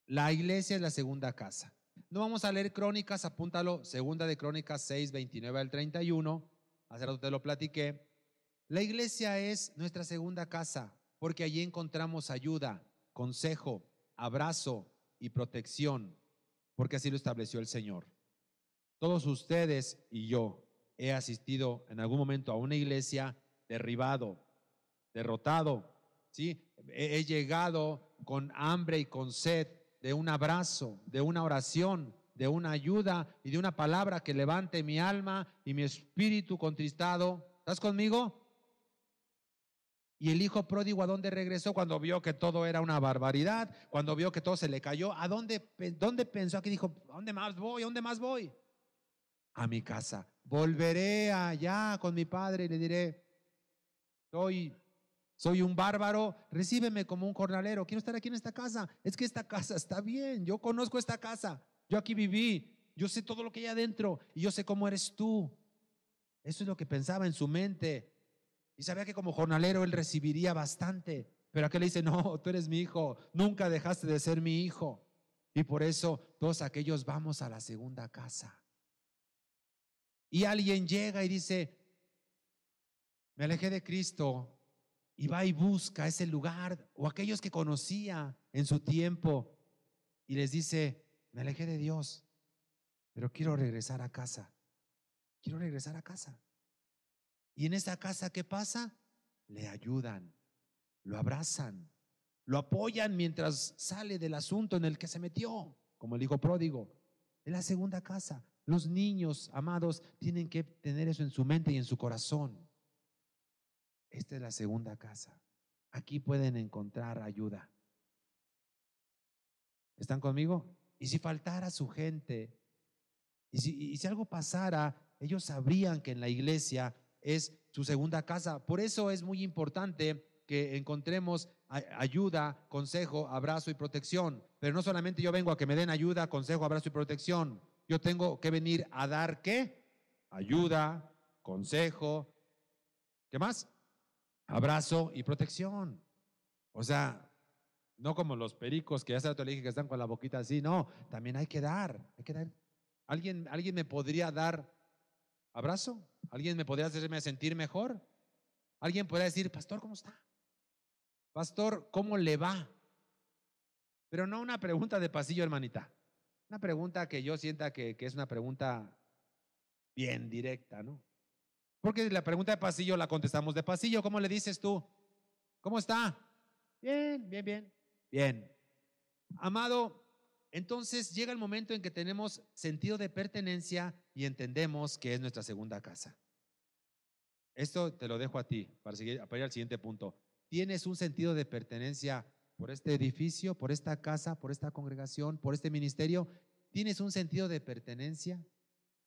La iglesia es la segunda casa. No vamos a leer crónicas, apúntalo, segunda de crónicas 6, 29 al 31. Hace rato te lo platiqué. La iglesia es nuestra segunda casa, porque allí encontramos ayuda, consejo, abrazo y protección, porque así lo estableció el Señor. Todos ustedes y yo he asistido en algún momento a una iglesia derribado, derrotado, ¿sí? He llegado con hambre y con sed, de un abrazo, de una oración, de una ayuda y de una palabra que levante mi alma y mi espíritu contristado. ¿Estás conmigo? Y el hijo pródigo a dónde regresó cuando vio que todo era una barbaridad, cuando vio que todo se le cayó, ¿a dónde, dónde pensó Aquí dijo, ¿a dónde más voy? ¿A dónde más voy? A mi casa. Volveré allá con mi padre y le diré, estoy... Soy un bárbaro, recíbeme como un jornalero. Quiero estar aquí en esta casa. Es que esta casa está bien. Yo conozco esta casa. Yo aquí viví. Yo sé todo lo que hay adentro y yo sé cómo eres tú. Eso es lo que pensaba en su mente. Y sabía que como jornalero él recibiría bastante. Pero aquel le dice, no, tú eres mi hijo. Nunca dejaste de ser mi hijo. Y por eso todos aquellos vamos a la segunda casa. Y alguien llega y dice, me alejé de Cristo y va y busca ese lugar o aquellos que conocía en su tiempo y les dice, me alejé de Dios, pero quiero regresar a casa. Quiero regresar a casa. Y en esa casa, ¿qué pasa? Le ayudan, lo abrazan, lo apoyan mientras sale del asunto en el que se metió, como el hijo pródigo. En la segunda casa. Los niños, amados, tienen que tener eso en su mente y en su corazón esta es la segunda casa. Aquí pueden encontrar ayuda. ¿Están conmigo? Y si faltara su gente, y si, algo pasara, ellos sabrían que en la iglesia es su segunda casa. Por eso es muy importante que encontremos ayuda, consejo, abrazo y protección. Pero no solamente yo vengo a que me den ayuda, consejo, abrazo y protección. Yo tengo que venir a dar qué? Ayuda, consejo. ¿Qué más? abrazo y protección. O sea, no como los pericos que ya se dije que están con la boquita así, no, también hay que dar, hay que dar. ¿Alguien, alguien me podría dar abrazo? ¿Alguien me podría hacerme sentir mejor? ¿Alguien podría decir, pastor, ¿cómo está? Pastor, ¿cómo le va? Pero no una pregunta de pasillo, hermanita. Una pregunta que yo sienta que, que es una pregunta bien directa, ¿no? Porque la pregunta de pasillo la contestamos de pasillo. ¿Cómo le dices tú? ¿Cómo está? Bien, bien, bien. Bien. Amado, entonces llega el momento en que tenemos sentido de pertenencia y entendemos que es nuestra segunda casa. Esto te lo dejo a ti para, seguir, para ir al siguiente punto. ¿Tienes un sentido de pertenencia por este edificio, por esta casa, por esta congregación, por este ministerio? ¿Tienes un sentido de pertenencia?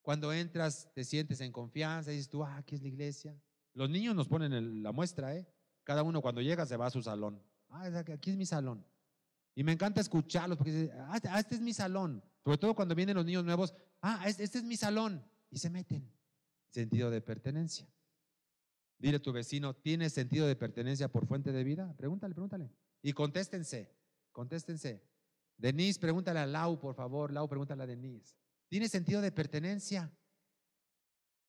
Cuando entras, te sientes en confianza, dices tú, ah, aquí es la iglesia. Los niños nos ponen la muestra, ¿eh? Cada uno cuando llega se va a su salón. Ah, aquí es mi salón. Y me encanta escucharlos porque dicen, ah, este, ah, este es mi salón. Sobre todo cuando vienen los niños nuevos, ah, este, este es mi salón. Y se meten. Sentido de pertenencia. Dile a tu vecino, ¿tienes sentido de pertenencia por fuente de vida? Pregúntale, pregúntale. Y contéstense, contéstense. Denise, pregúntale a Lau, por favor. Lau, pregúntale a Denise. Tiene sentido de pertenencia.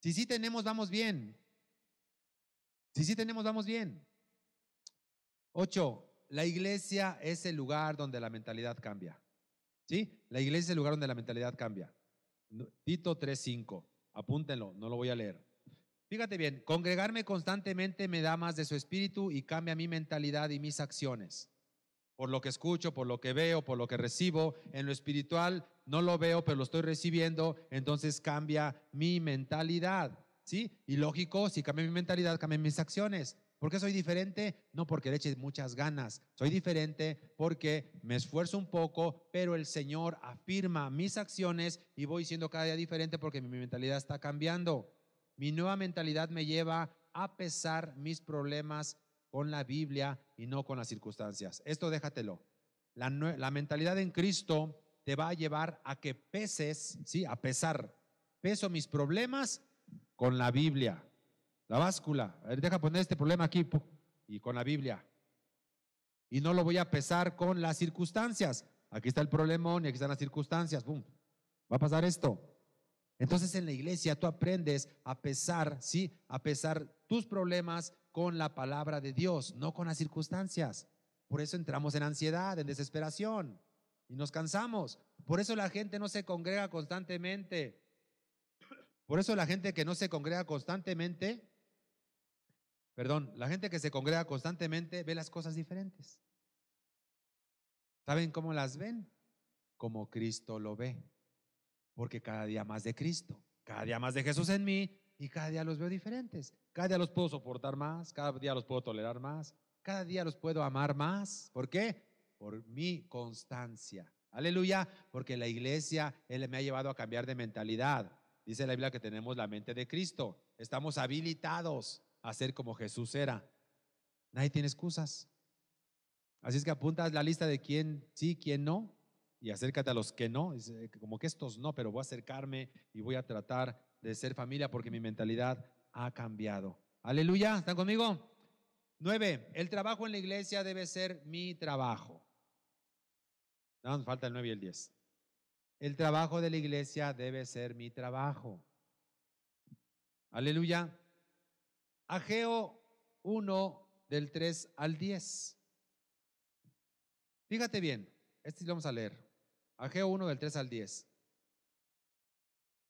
Si sí tenemos, vamos bien. Si sí tenemos, vamos bien. Ocho, la iglesia es el lugar donde la mentalidad cambia. ¿Sí? La iglesia es el lugar donde la mentalidad cambia. Tito 3.5, apúntenlo, no lo voy a leer. Fíjate bien, congregarme constantemente me da más de su espíritu y cambia mi mentalidad y mis acciones por lo que escucho, por lo que veo, por lo que recibo. En lo espiritual no lo veo, pero lo estoy recibiendo, entonces cambia mi mentalidad. ¿Sí? Y lógico, si cambia mi mentalidad, cambian mis acciones. ¿Por qué soy diferente? No porque le eche muchas ganas. Soy diferente porque me esfuerzo un poco, pero el Señor afirma mis acciones y voy siendo cada día diferente porque mi mentalidad está cambiando. Mi nueva mentalidad me lleva a pesar mis problemas con la Biblia y no con las circunstancias. Esto déjatelo. La, mentalidad en Cristo te va a llevar a que peses, ¿sí? A pesar. Peso mis problemas con la Biblia. La báscula. A ver, deja poner este problema aquí y con la Biblia. Y no lo voy a pesar con las circunstancias. Aquí está el problema, y aquí están las circunstancias. ¡Bum! Va a pasar esto. Entonces en la iglesia tú aprendes a pesar, ¿sí? A pesar tus problemas con la palabra de Dios, no con las circunstancias. Por eso entramos en ansiedad, en desesperación y nos cansamos. Por eso la gente no se congrega constantemente. Por eso la gente que no se congrega constantemente, perdón, la gente que se congrega constantemente ve las cosas diferentes. ¿Saben cómo las ven? Como Cristo lo ve. Porque cada día más de Cristo, cada día más de Jesús en mí y cada día los veo diferentes. Cada día los puedo soportar más, cada día los puedo tolerar más, cada día los puedo amar más. ¿Por qué? Por mi constancia. Aleluya, porque la iglesia él me ha llevado a cambiar de mentalidad. Dice la Biblia que tenemos la mente de Cristo. Estamos habilitados a ser como Jesús era. Nadie tiene excusas. Así es que apuntas la lista de quién sí, quién no, y acércate a los que no. como que estos no, pero voy a acercarme y voy a tratar de ser familia porque mi mentalidad ha cambiado. Aleluya, ¿están conmigo? 9. el trabajo en la iglesia debe ser mi trabajo. No, falta el 9 y el 10. El trabajo de la iglesia debe ser mi trabajo. Aleluya. Ageo 1 del 3 al 10. Fíjate bien, este lo vamos a leer. Ageo 1 del 3 al 10.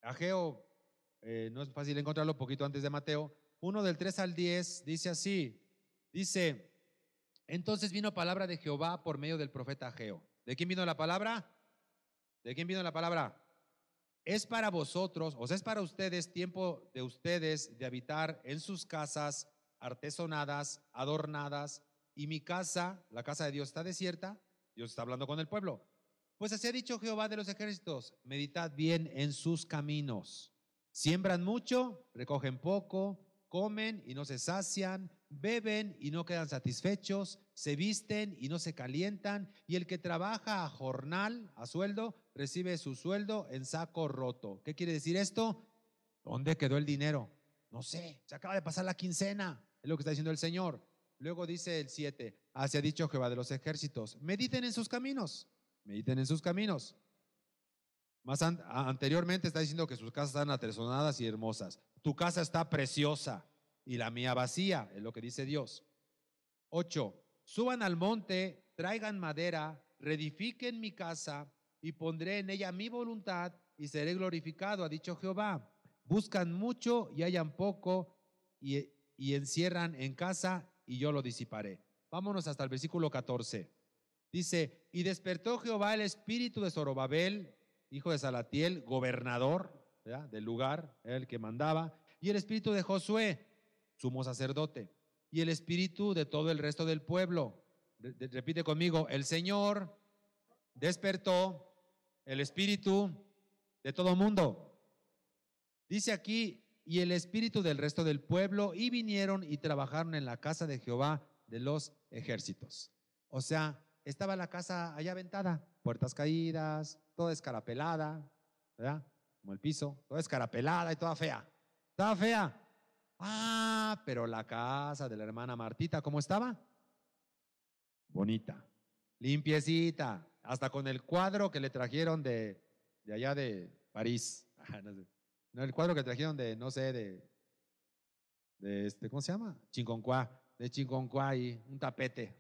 Ageo eh, no es fácil encontrarlo, poquito antes de Mateo, Uno del 3 al 10 dice así, dice, entonces vino palabra de Jehová por medio del profeta Geo. ¿De quién vino la palabra? ¿De quién vino la palabra? Es para vosotros, o sea, es para ustedes tiempo de ustedes de habitar en sus casas artesonadas, adornadas, y mi casa, la casa de Dios está desierta, Dios está hablando con el pueblo. Pues así ha dicho Jehová de los ejércitos, meditad bien en sus caminos Siembran mucho, recogen poco, comen y no se sacian, beben y no quedan satisfechos, se visten y no se calientan, y el que trabaja a jornal, a sueldo, recibe su sueldo en saco roto. ¿Qué quiere decir esto? ¿Dónde quedó el dinero? No sé, se acaba de pasar la quincena, es lo que está diciendo el Señor. Luego dice el 7, así ha dicho Jehová de los ejércitos, mediten en sus caminos, mediten en sus caminos más anteriormente está diciendo que sus casas están atresonadas y hermosas. Tu casa está preciosa y la mía vacía, es lo que dice Dios. 8. Suban al monte, traigan madera, reedifiquen mi casa y pondré en ella mi voluntad y seré glorificado, ha dicho Jehová. Buscan mucho y hallan poco y, y encierran en casa y yo lo disiparé. Vámonos hasta el versículo 14. Dice, y despertó Jehová el espíritu de Zorobabel, hijo de Salatiel, gobernador del lugar, el que mandaba, y el espíritu de Josué, sumo sacerdote, y el espíritu de todo el resto del pueblo. Repite conmigo, el Señor despertó el espíritu de todo mundo. Dice aquí, y el espíritu del resto del pueblo, y vinieron y trabajaron en la casa de Jehová de los ejércitos. O sea, estaba la casa allá aventada, puertas caídas, toda escarapelada, ¿verdad? Como el piso, toda escarapelada y toda fea. Toda fea. Ah, pero la casa de la hermana Martita, ¿cómo estaba? Bonita, limpiecita, hasta con el cuadro que le trajeron de, allá de París. Ah, no, el cuadro que trajeron de, no sé, de, de este, ¿cómo se llama? Chinconcuá, de Chinconcuá y un tapete.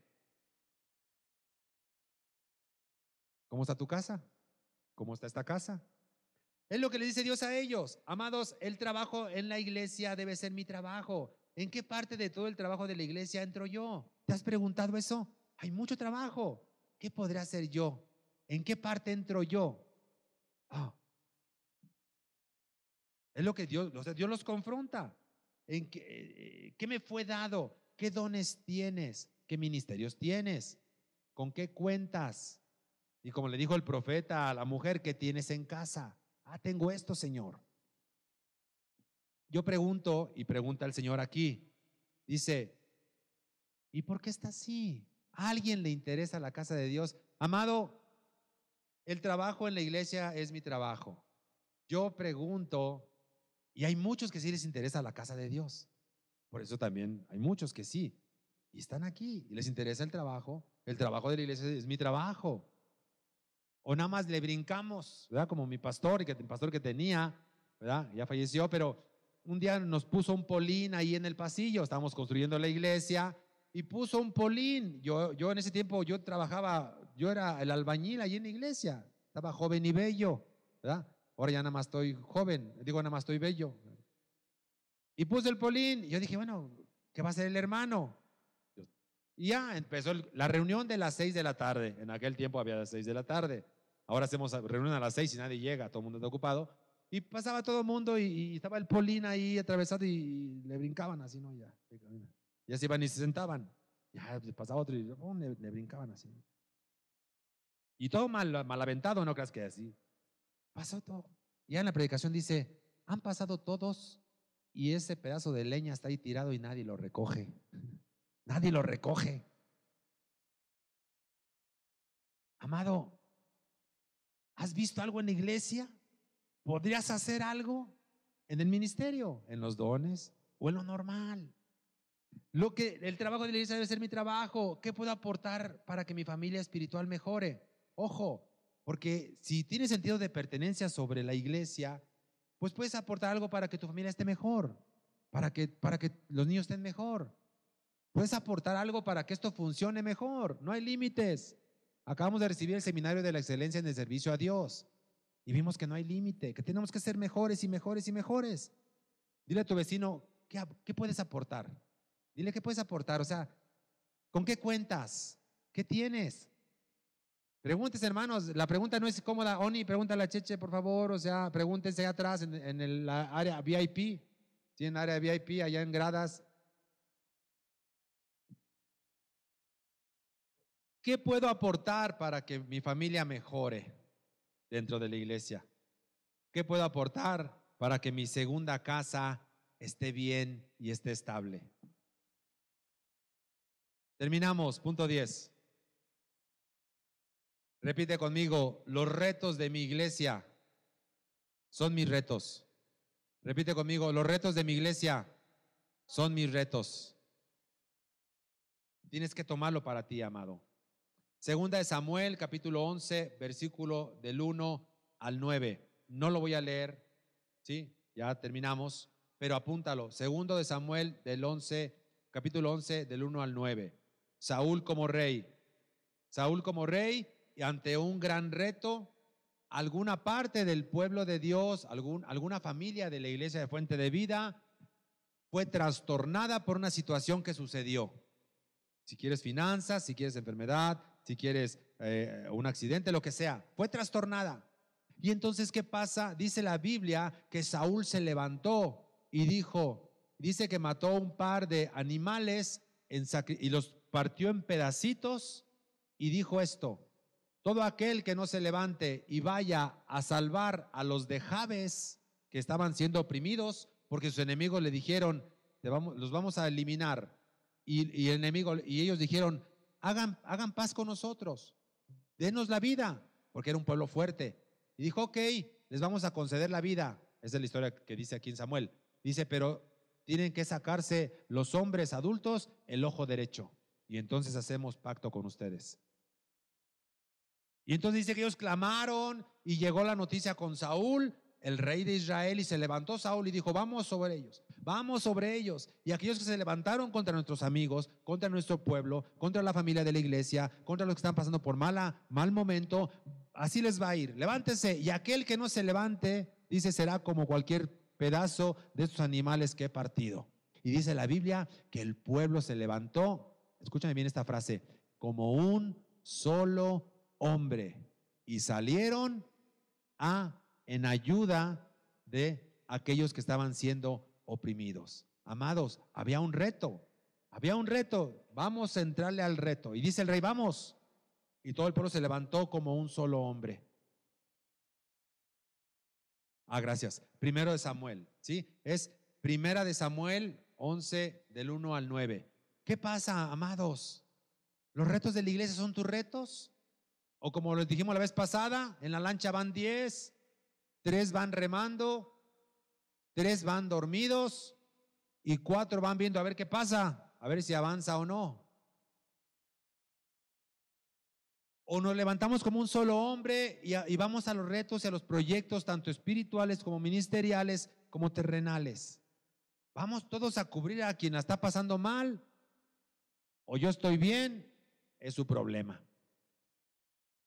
¿Cómo está tu casa? ¿Cómo está esta casa? Es lo que le dice Dios a ellos. Amados, el trabajo en la iglesia debe ser mi trabajo. ¿En qué parte de todo el trabajo de la iglesia entro yo? ¿Te has preguntado eso? Hay mucho trabajo. ¿Qué podré hacer yo? ¿En qué parte entro yo? Ah. Es lo que Dios, o sea, Dios los confronta. ¿En qué, eh, qué, me fue dado? ¿Qué dones tienes? ¿Qué ministerios tienes? ¿Con qué cuentas? Y como le dijo el profeta a la mujer que tienes en casa, ah, tengo esto, Señor. Yo pregunto y pregunta el Señor aquí, dice, ¿y por qué está así? alguien le interesa la casa de Dios? Amado, el trabajo en la iglesia es mi trabajo. Yo pregunto, y hay muchos que sí les interesa la casa de Dios. Por eso también hay muchos que sí. Y están aquí y les interesa el trabajo. El trabajo de la iglesia es mi trabajo o nada más le brincamos, ¿verdad? Como mi pastor, el pastor que tenía, ¿verdad? Ya falleció, pero un día nos puso un polín ahí en el pasillo, estábamos construyendo la iglesia y puso un polín. Yo, yo en ese tiempo yo trabajaba, yo era el albañil ahí en la iglesia, estaba joven y bello, ¿verdad? Ahora ya nada más estoy joven, digo nada más estoy bello. Y puso el polín, y yo dije, bueno, ¿qué va a hacer el hermano? Y ya empezó la reunión de las seis de la tarde, en aquel tiempo había las seis de la tarde. Ahora hacemos reunión a las seis y nadie llega, todo el mundo está ocupado. Y pasaba todo el mundo y, estaba el Polín ahí atravesado y le brincaban así, ¿no? Ya, ya se iban y se sentaban. Ya pasaba otro y le, brincaban así. Y todo mal, mal aventado, no creas que así. Pasó todo. Ya en la predicación dice, han pasado todos y ese pedazo de leña está ahí tirado y nadie lo recoge. nadie lo recoge. Amado, ¿Has visto algo en la iglesia? ¿Podrías hacer algo en el ministerio, en los dones o en lo normal? Lo que el trabajo de la iglesia debe ser mi trabajo. ¿Qué puedo aportar para que mi familia espiritual mejore? Ojo, porque si tienes sentido de pertenencia sobre la iglesia, pues puedes aportar algo para que tu familia esté mejor, para que, para que los niños estén mejor. Puedes aportar algo para que esto funcione mejor. No hay límites. Acabamos de recibir el seminario de la excelencia en el servicio a Dios y vimos que no hay límite, que tenemos que ser mejores y mejores y mejores. Dile a tu vecino, ¿qué, puedes aportar? Dile, ¿qué puedes aportar? O sea, ¿con qué cuentas? ¿Qué tienes? Preguntes, hermanos. La pregunta no es cómoda, ONI, pregúntale a Cheche, por favor. O sea, pregúntense atrás en, el área VIP. Tienen área VIP allá en gradas. ¿Qué puedo aportar para que mi familia mejore dentro de la iglesia? ¿Qué puedo aportar para que mi segunda casa esté bien y esté estable? Terminamos, punto 10. Repite conmigo, los retos de mi iglesia son mis retos. Repite conmigo, los retos de mi iglesia son mis retos. Tienes que tomarlo para ti, amado. Segunda de Samuel, capítulo 11, versículo del 1 al 9. No lo voy a leer, ¿sí? Ya terminamos, pero apúntalo. Segundo de Samuel, del 11, capítulo 11, del 1 al 9. Saúl como rey. Saúl como rey y ante un gran reto, alguna parte del pueblo de Dios, algún, alguna familia de la iglesia de Fuente de Vida, fue trastornada por una situación que sucedió. Si quieres finanzas, si quieres enfermedad, si quieres, eh, un accidente, lo que sea. Fue trastornada. Y entonces, ¿qué pasa? Dice la Biblia que Saúl se levantó y dijo, dice que mató un par de animales y los partió en pedacitos y dijo esto, todo aquel que no se levante y vaya a salvar a los de Jabes que estaban siendo oprimidos, porque sus enemigos le dijeron, vamos, los vamos a eliminar. Y, enemigo, y ellos dijeron, hagan, paz con nosotros, denos la vida, porque era un pueblo fuerte. Y dijo, ok, les vamos a conceder la vida. Esa es la historia que dice aquí en Samuel. Dice, pero tienen que sacarse los hombres adultos el ojo derecho. Y entonces hacemos pacto con ustedes. Y entonces dice que ellos clamaron y llegó la noticia con Saúl el rey de Israel y se levantó Saúl y dijo, vamos sobre ellos, vamos sobre ellos. Y aquellos que se levantaron contra nuestros amigos, contra nuestro pueblo, contra la familia de la iglesia, contra los que están pasando por mala, mal momento, así les va a ir. Levántense y aquel que no se levante, dice, será como cualquier pedazo de estos animales que he partido. Y dice la Biblia que el pueblo se levantó, escúchame bien esta frase, como un solo hombre. Y salieron a en ayuda de aquellos que estaban siendo oprimidos. Amados, había un reto, había un reto, vamos a entrarle al reto. Y dice el rey, vamos. Y todo el pueblo se levantó como un solo hombre. Ah, gracias. Primero de Samuel, ¿sí? Es primera de Samuel 11 del 1 al 9. ¿Qué pasa, amados? ¿Los retos de la iglesia son tus retos? O como les dijimos la vez pasada, en la lancha van 10, tres van remando, tres van dormidos y cuatro van viendo a ver qué pasa, a ver si avanza o no. O nos levantamos como un solo hombre y, vamos a los retos y a los proyectos, tanto espirituales como ministeriales, como terrenales. Vamos todos a cubrir a quien está pasando mal. O yo estoy bien, es su problema.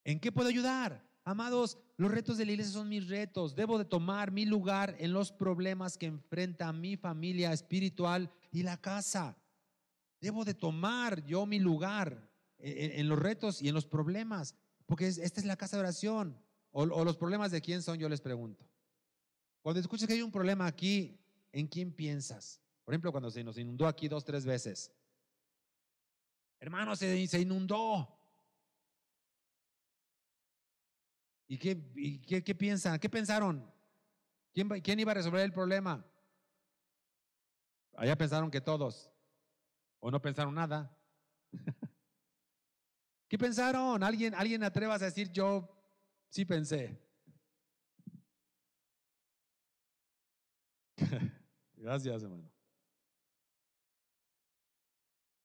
¿En qué puedo ayudar? Amados, los retos de la iglesia son mis retos. Debo de tomar mi lugar en los problemas que enfrenta mi familia espiritual y la casa. Debo de tomar yo mi lugar e, e, en, los retos y en los problemas, porque esta es la casa de oración. O, los problemas de quién son, yo les pregunto. Cuando escuchas que hay un problema aquí, ¿en quién piensas? Por ejemplo, cuando se nos inundó aquí dos, tres veces. Hermano, se inundó. ¿Y qué, piensan? ¿Qué pensaron? ¿Quién, ¿Quién iba a resolver el problema? Allá pensaron que todos. O no pensaron nada. ¿Qué pensaron? ¿Alguien, alguien atrevas a decir yo sí pensé? Gracias, hermano.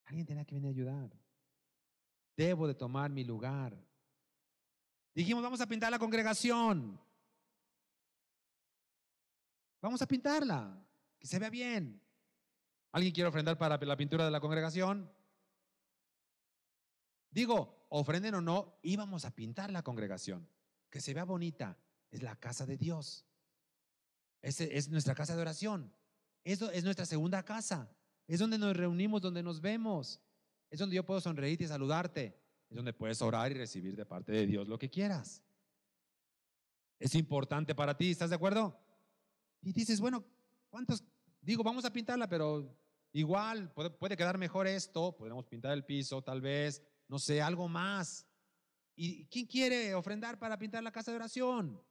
Alguien tenía que venir a ayudar. Debo de tomar mi lugar. Dijimos, vamos a pintar la congregación. Vamos a pintarla, que se vea bien. ¿Alguien quiere ofrendar para la pintura de la congregación? Digo, ofrenden o no, íbamos a pintar la congregación, que se vea bonita. Es la casa de Dios. Es, es nuestra casa de oración. Eso es nuestra segunda casa. Es donde nos reunimos, donde nos vemos. Es donde yo puedo sonreírte y saludarte es donde puedes orar y recibir de parte de Dios lo que quieras. Es importante para ti, ¿estás de acuerdo? Y dices, bueno, ¿cuántos? Digo, vamos a pintarla, pero igual puede, quedar mejor esto, podemos pintar el piso, tal vez, no sé, algo más. ¿Y quién quiere ofrendar para pintar la casa de oración?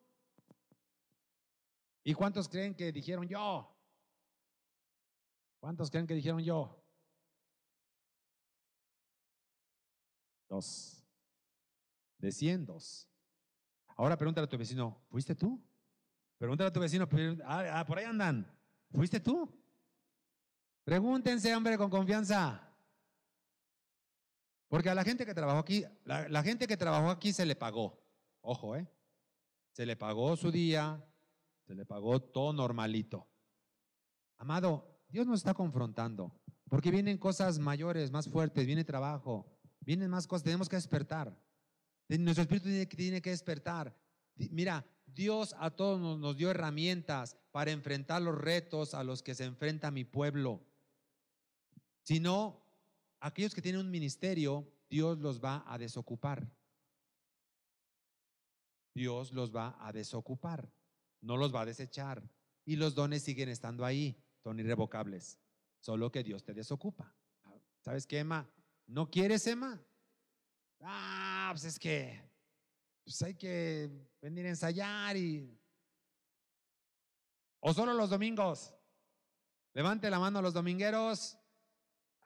¿Y cuántos creen que dijeron yo? ¿Cuántos creen que dijeron yo? Dos. De 100, Ahora pregúntale a tu vecino, ¿fuiste tú? Pregúntale a tu vecino, ah, ah, por ahí andan, ¿fuiste tú? Pregúntense, hombre, con confianza. Porque a la gente que trabajó aquí, la, la gente que trabajó aquí se le pagó. Ojo, ¿eh? Se le pagó su día, se le pagó todo normalito. Amado, Dios nos está confrontando, porque vienen cosas mayores, más fuertes, viene trabajo, Vienen más cosas, tenemos que despertar. Nuestro espíritu tiene, que despertar. Mira, Dios a todos nos, nos dio herramientas para enfrentar los retos a los que se enfrenta mi pueblo. Si no, aquellos que tienen un ministerio, Dios los va a desocupar. Dios los va a desocupar, no los va a desechar. Y los dones siguen estando ahí, son irrevocables, solo que Dios te desocupa. Ah, ¿Sabes qué, Emma? ¿No quieres, Emma? Ah, pues es que pues hay que venir a ensayar y... O solo los domingos. Levante la mano a los domingueros.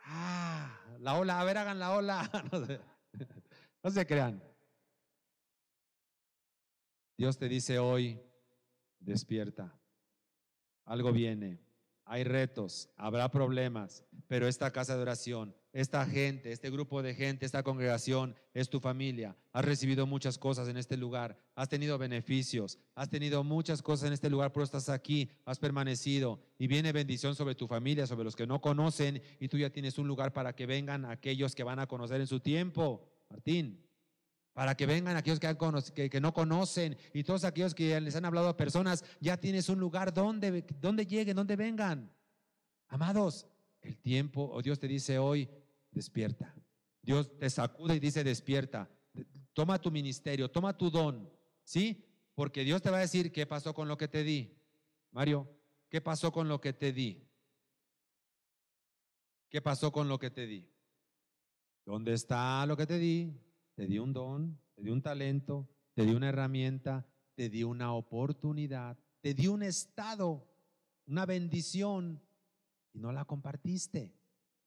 Ah, la ola, a ver, hagan la ola. No no se crean. Dios te dice hoy, despierta. Algo viene. Hay retos, habrá problemas, pero esta casa de oración esta gente, este grupo de gente, esta congregación, es tu familia. Has recibido muchas cosas en este lugar, has tenido beneficios, has tenido muchas cosas en este lugar, pero estás aquí, has permanecido y viene bendición sobre tu familia, sobre los que no conocen y tú ya tienes un lugar para que vengan aquellos que van a conocer en su tiempo. Martín. Para que vengan aquellos que, no conocen y todos aquellos que les han hablado a personas, ya tienes un lugar donde, lleguen, donde vengan. Amados, el tiempo, o Dios te dice hoy, despierta. Dios te sacude y dice, despierta, toma tu ministerio, toma tu don, ¿sí? Porque Dios te va a decir, ¿qué pasó con lo que te di? Mario, ¿qué pasó con lo que te di? ¿Qué pasó con lo que te di? ¿Dónde está lo que te di? Te di un don, te di un talento, te di una herramienta, te di una oportunidad, te di un estado, una bendición, y no la compartiste.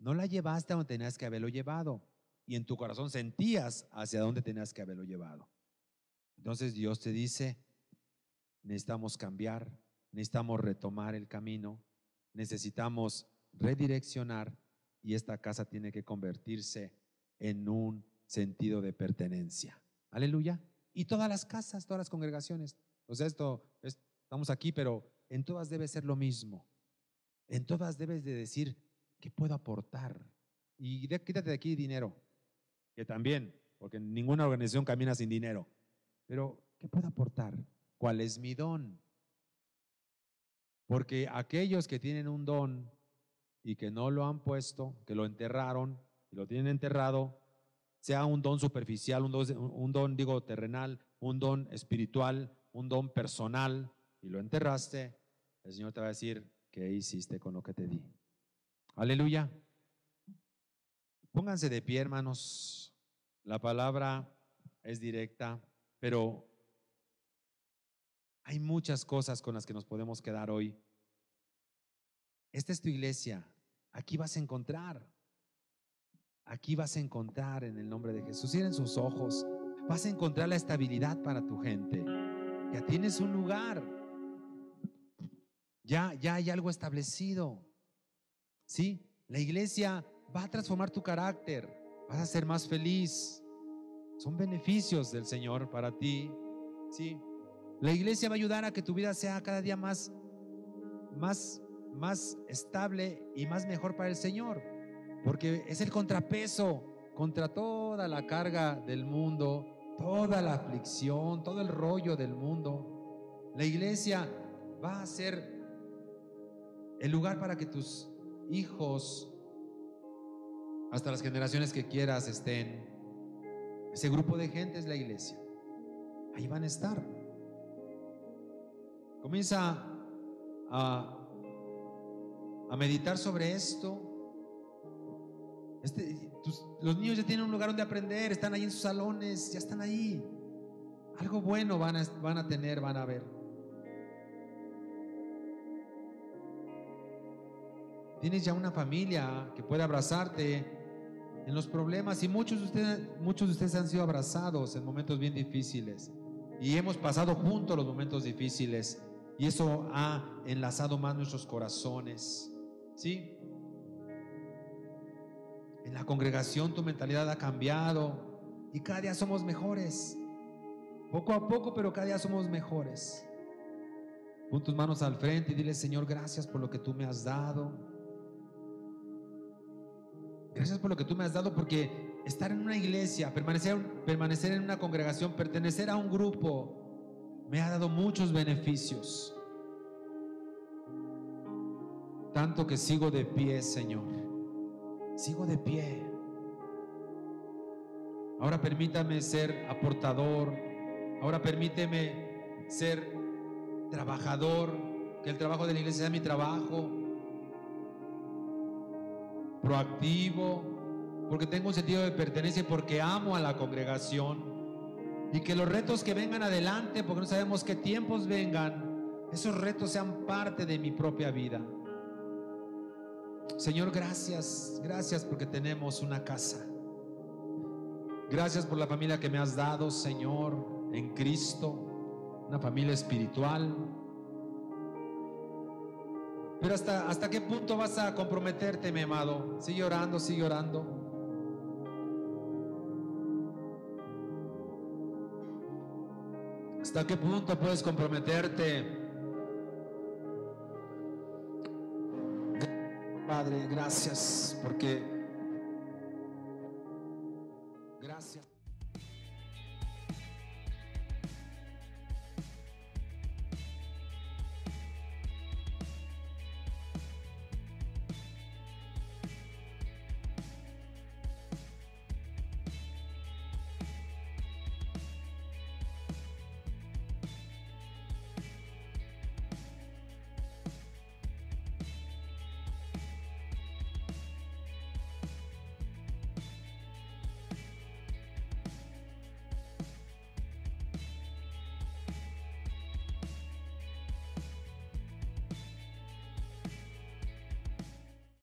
No la llevaste a donde tenías que haberlo llevado. Y en tu corazón sentías hacia dónde tenías que haberlo llevado. Entonces Dios te dice, necesitamos cambiar, necesitamos retomar el camino, necesitamos redireccionar y esta casa tiene que convertirse en un sentido de pertenencia. Aleluya. Y todas las casas, todas las congregaciones. O sea, esto, estamos aquí, pero en todas debe ser lo mismo. En todas debes de decir, ¿qué puedo aportar? Y quítate de aquí dinero, que también, porque ninguna organización camina sin dinero. Pero, ¿qué puedo aportar? ¿Cuál es mi don? Porque aquellos que tienen un don y que no lo han puesto, que lo enterraron y lo tienen enterrado, sea un don superficial, un don, un don, digo, terrenal, un don espiritual, un don personal, y lo enterraste, el Señor te va a decir, ¿qué hiciste con lo que te di? Aleluya. Pónganse de pie, hermanos. La palabra es directa, pero hay muchas cosas con las que nos podemos quedar hoy. Esta es tu iglesia. Aquí vas a encontrar. Aquí vas a encontrar en el nombre de Jesús. Cierren sus ojos. Vas a encontrar la estabilidad para tu gente. Ya tienes un lugar. Ya, ya hay algo establecido. Sí, la iglesia va a transformar tu carácter, vas a ser más feliz. Son beneficios del Señor para ti. Sí. La iglesia va a ayudar a que tu vida sea cada día más más más estable y más mejor para el Señor, porque es el contrapeso contra toda la carga del mundo, toda la aflicción, todo el rollo del mundo. La iglesia va a ser el lugar para que tus hijos, hasta las generaciones que quieras estén. Ese grupo de gente es la iglesia. Ahí van a estar. Comienza a, a meditar sobre esto. Este, los niños ya tienen un lugar donde aprender, están ahí en sus salones, ya están ahí. Algo bueno van van a tener, van a ver. Tienes ya una familia que puede abrazarte en los problemas y muchos de ustedes, muchos ustedes han sido abrazados en momentos bien difíciles y hemos pasado juntos los momentos difíciles y eso ha enlazado más nuestros corazones. ¿Sí? En la congregación tu mentalidad ha cambiado y cada día somos mejores. Poco a poco, pero cada día somos mejores. Pon tus manos al frente y dile, Señor, gracias por lo que tú me has dado. Gracias por lo que tú me has dado porque estar en una iglesia, permanecer, en una congregación, pertenecer a un grupo, me ha dado muchos beneficios. Tanto que sigo de pie, Señor. Sigo de pie. Ahora permítame ser aportador. Ahora permíteme ser trabajador. Que el trabajo de la iglesia sea mi trabajo proactivo, porque tengo un sentido de pertenencia, porque amo a la congregación. Y que los retos que vengan adelante, porque no sabemos qué tiempos vengan, esos retos sean parte de mi propia vida. Señor, gracias, gracias porque tenemos una casa. Gracias por la familia que me has dado, Señor, en Cristo, una familia espiritual, pero hasta, hasta qué punto vas a comprometerte, mi amado. Sigue orando, sigue orando. ¿Hasta qué punto puedes comprometerte? Padre, gracias porque... Gracias.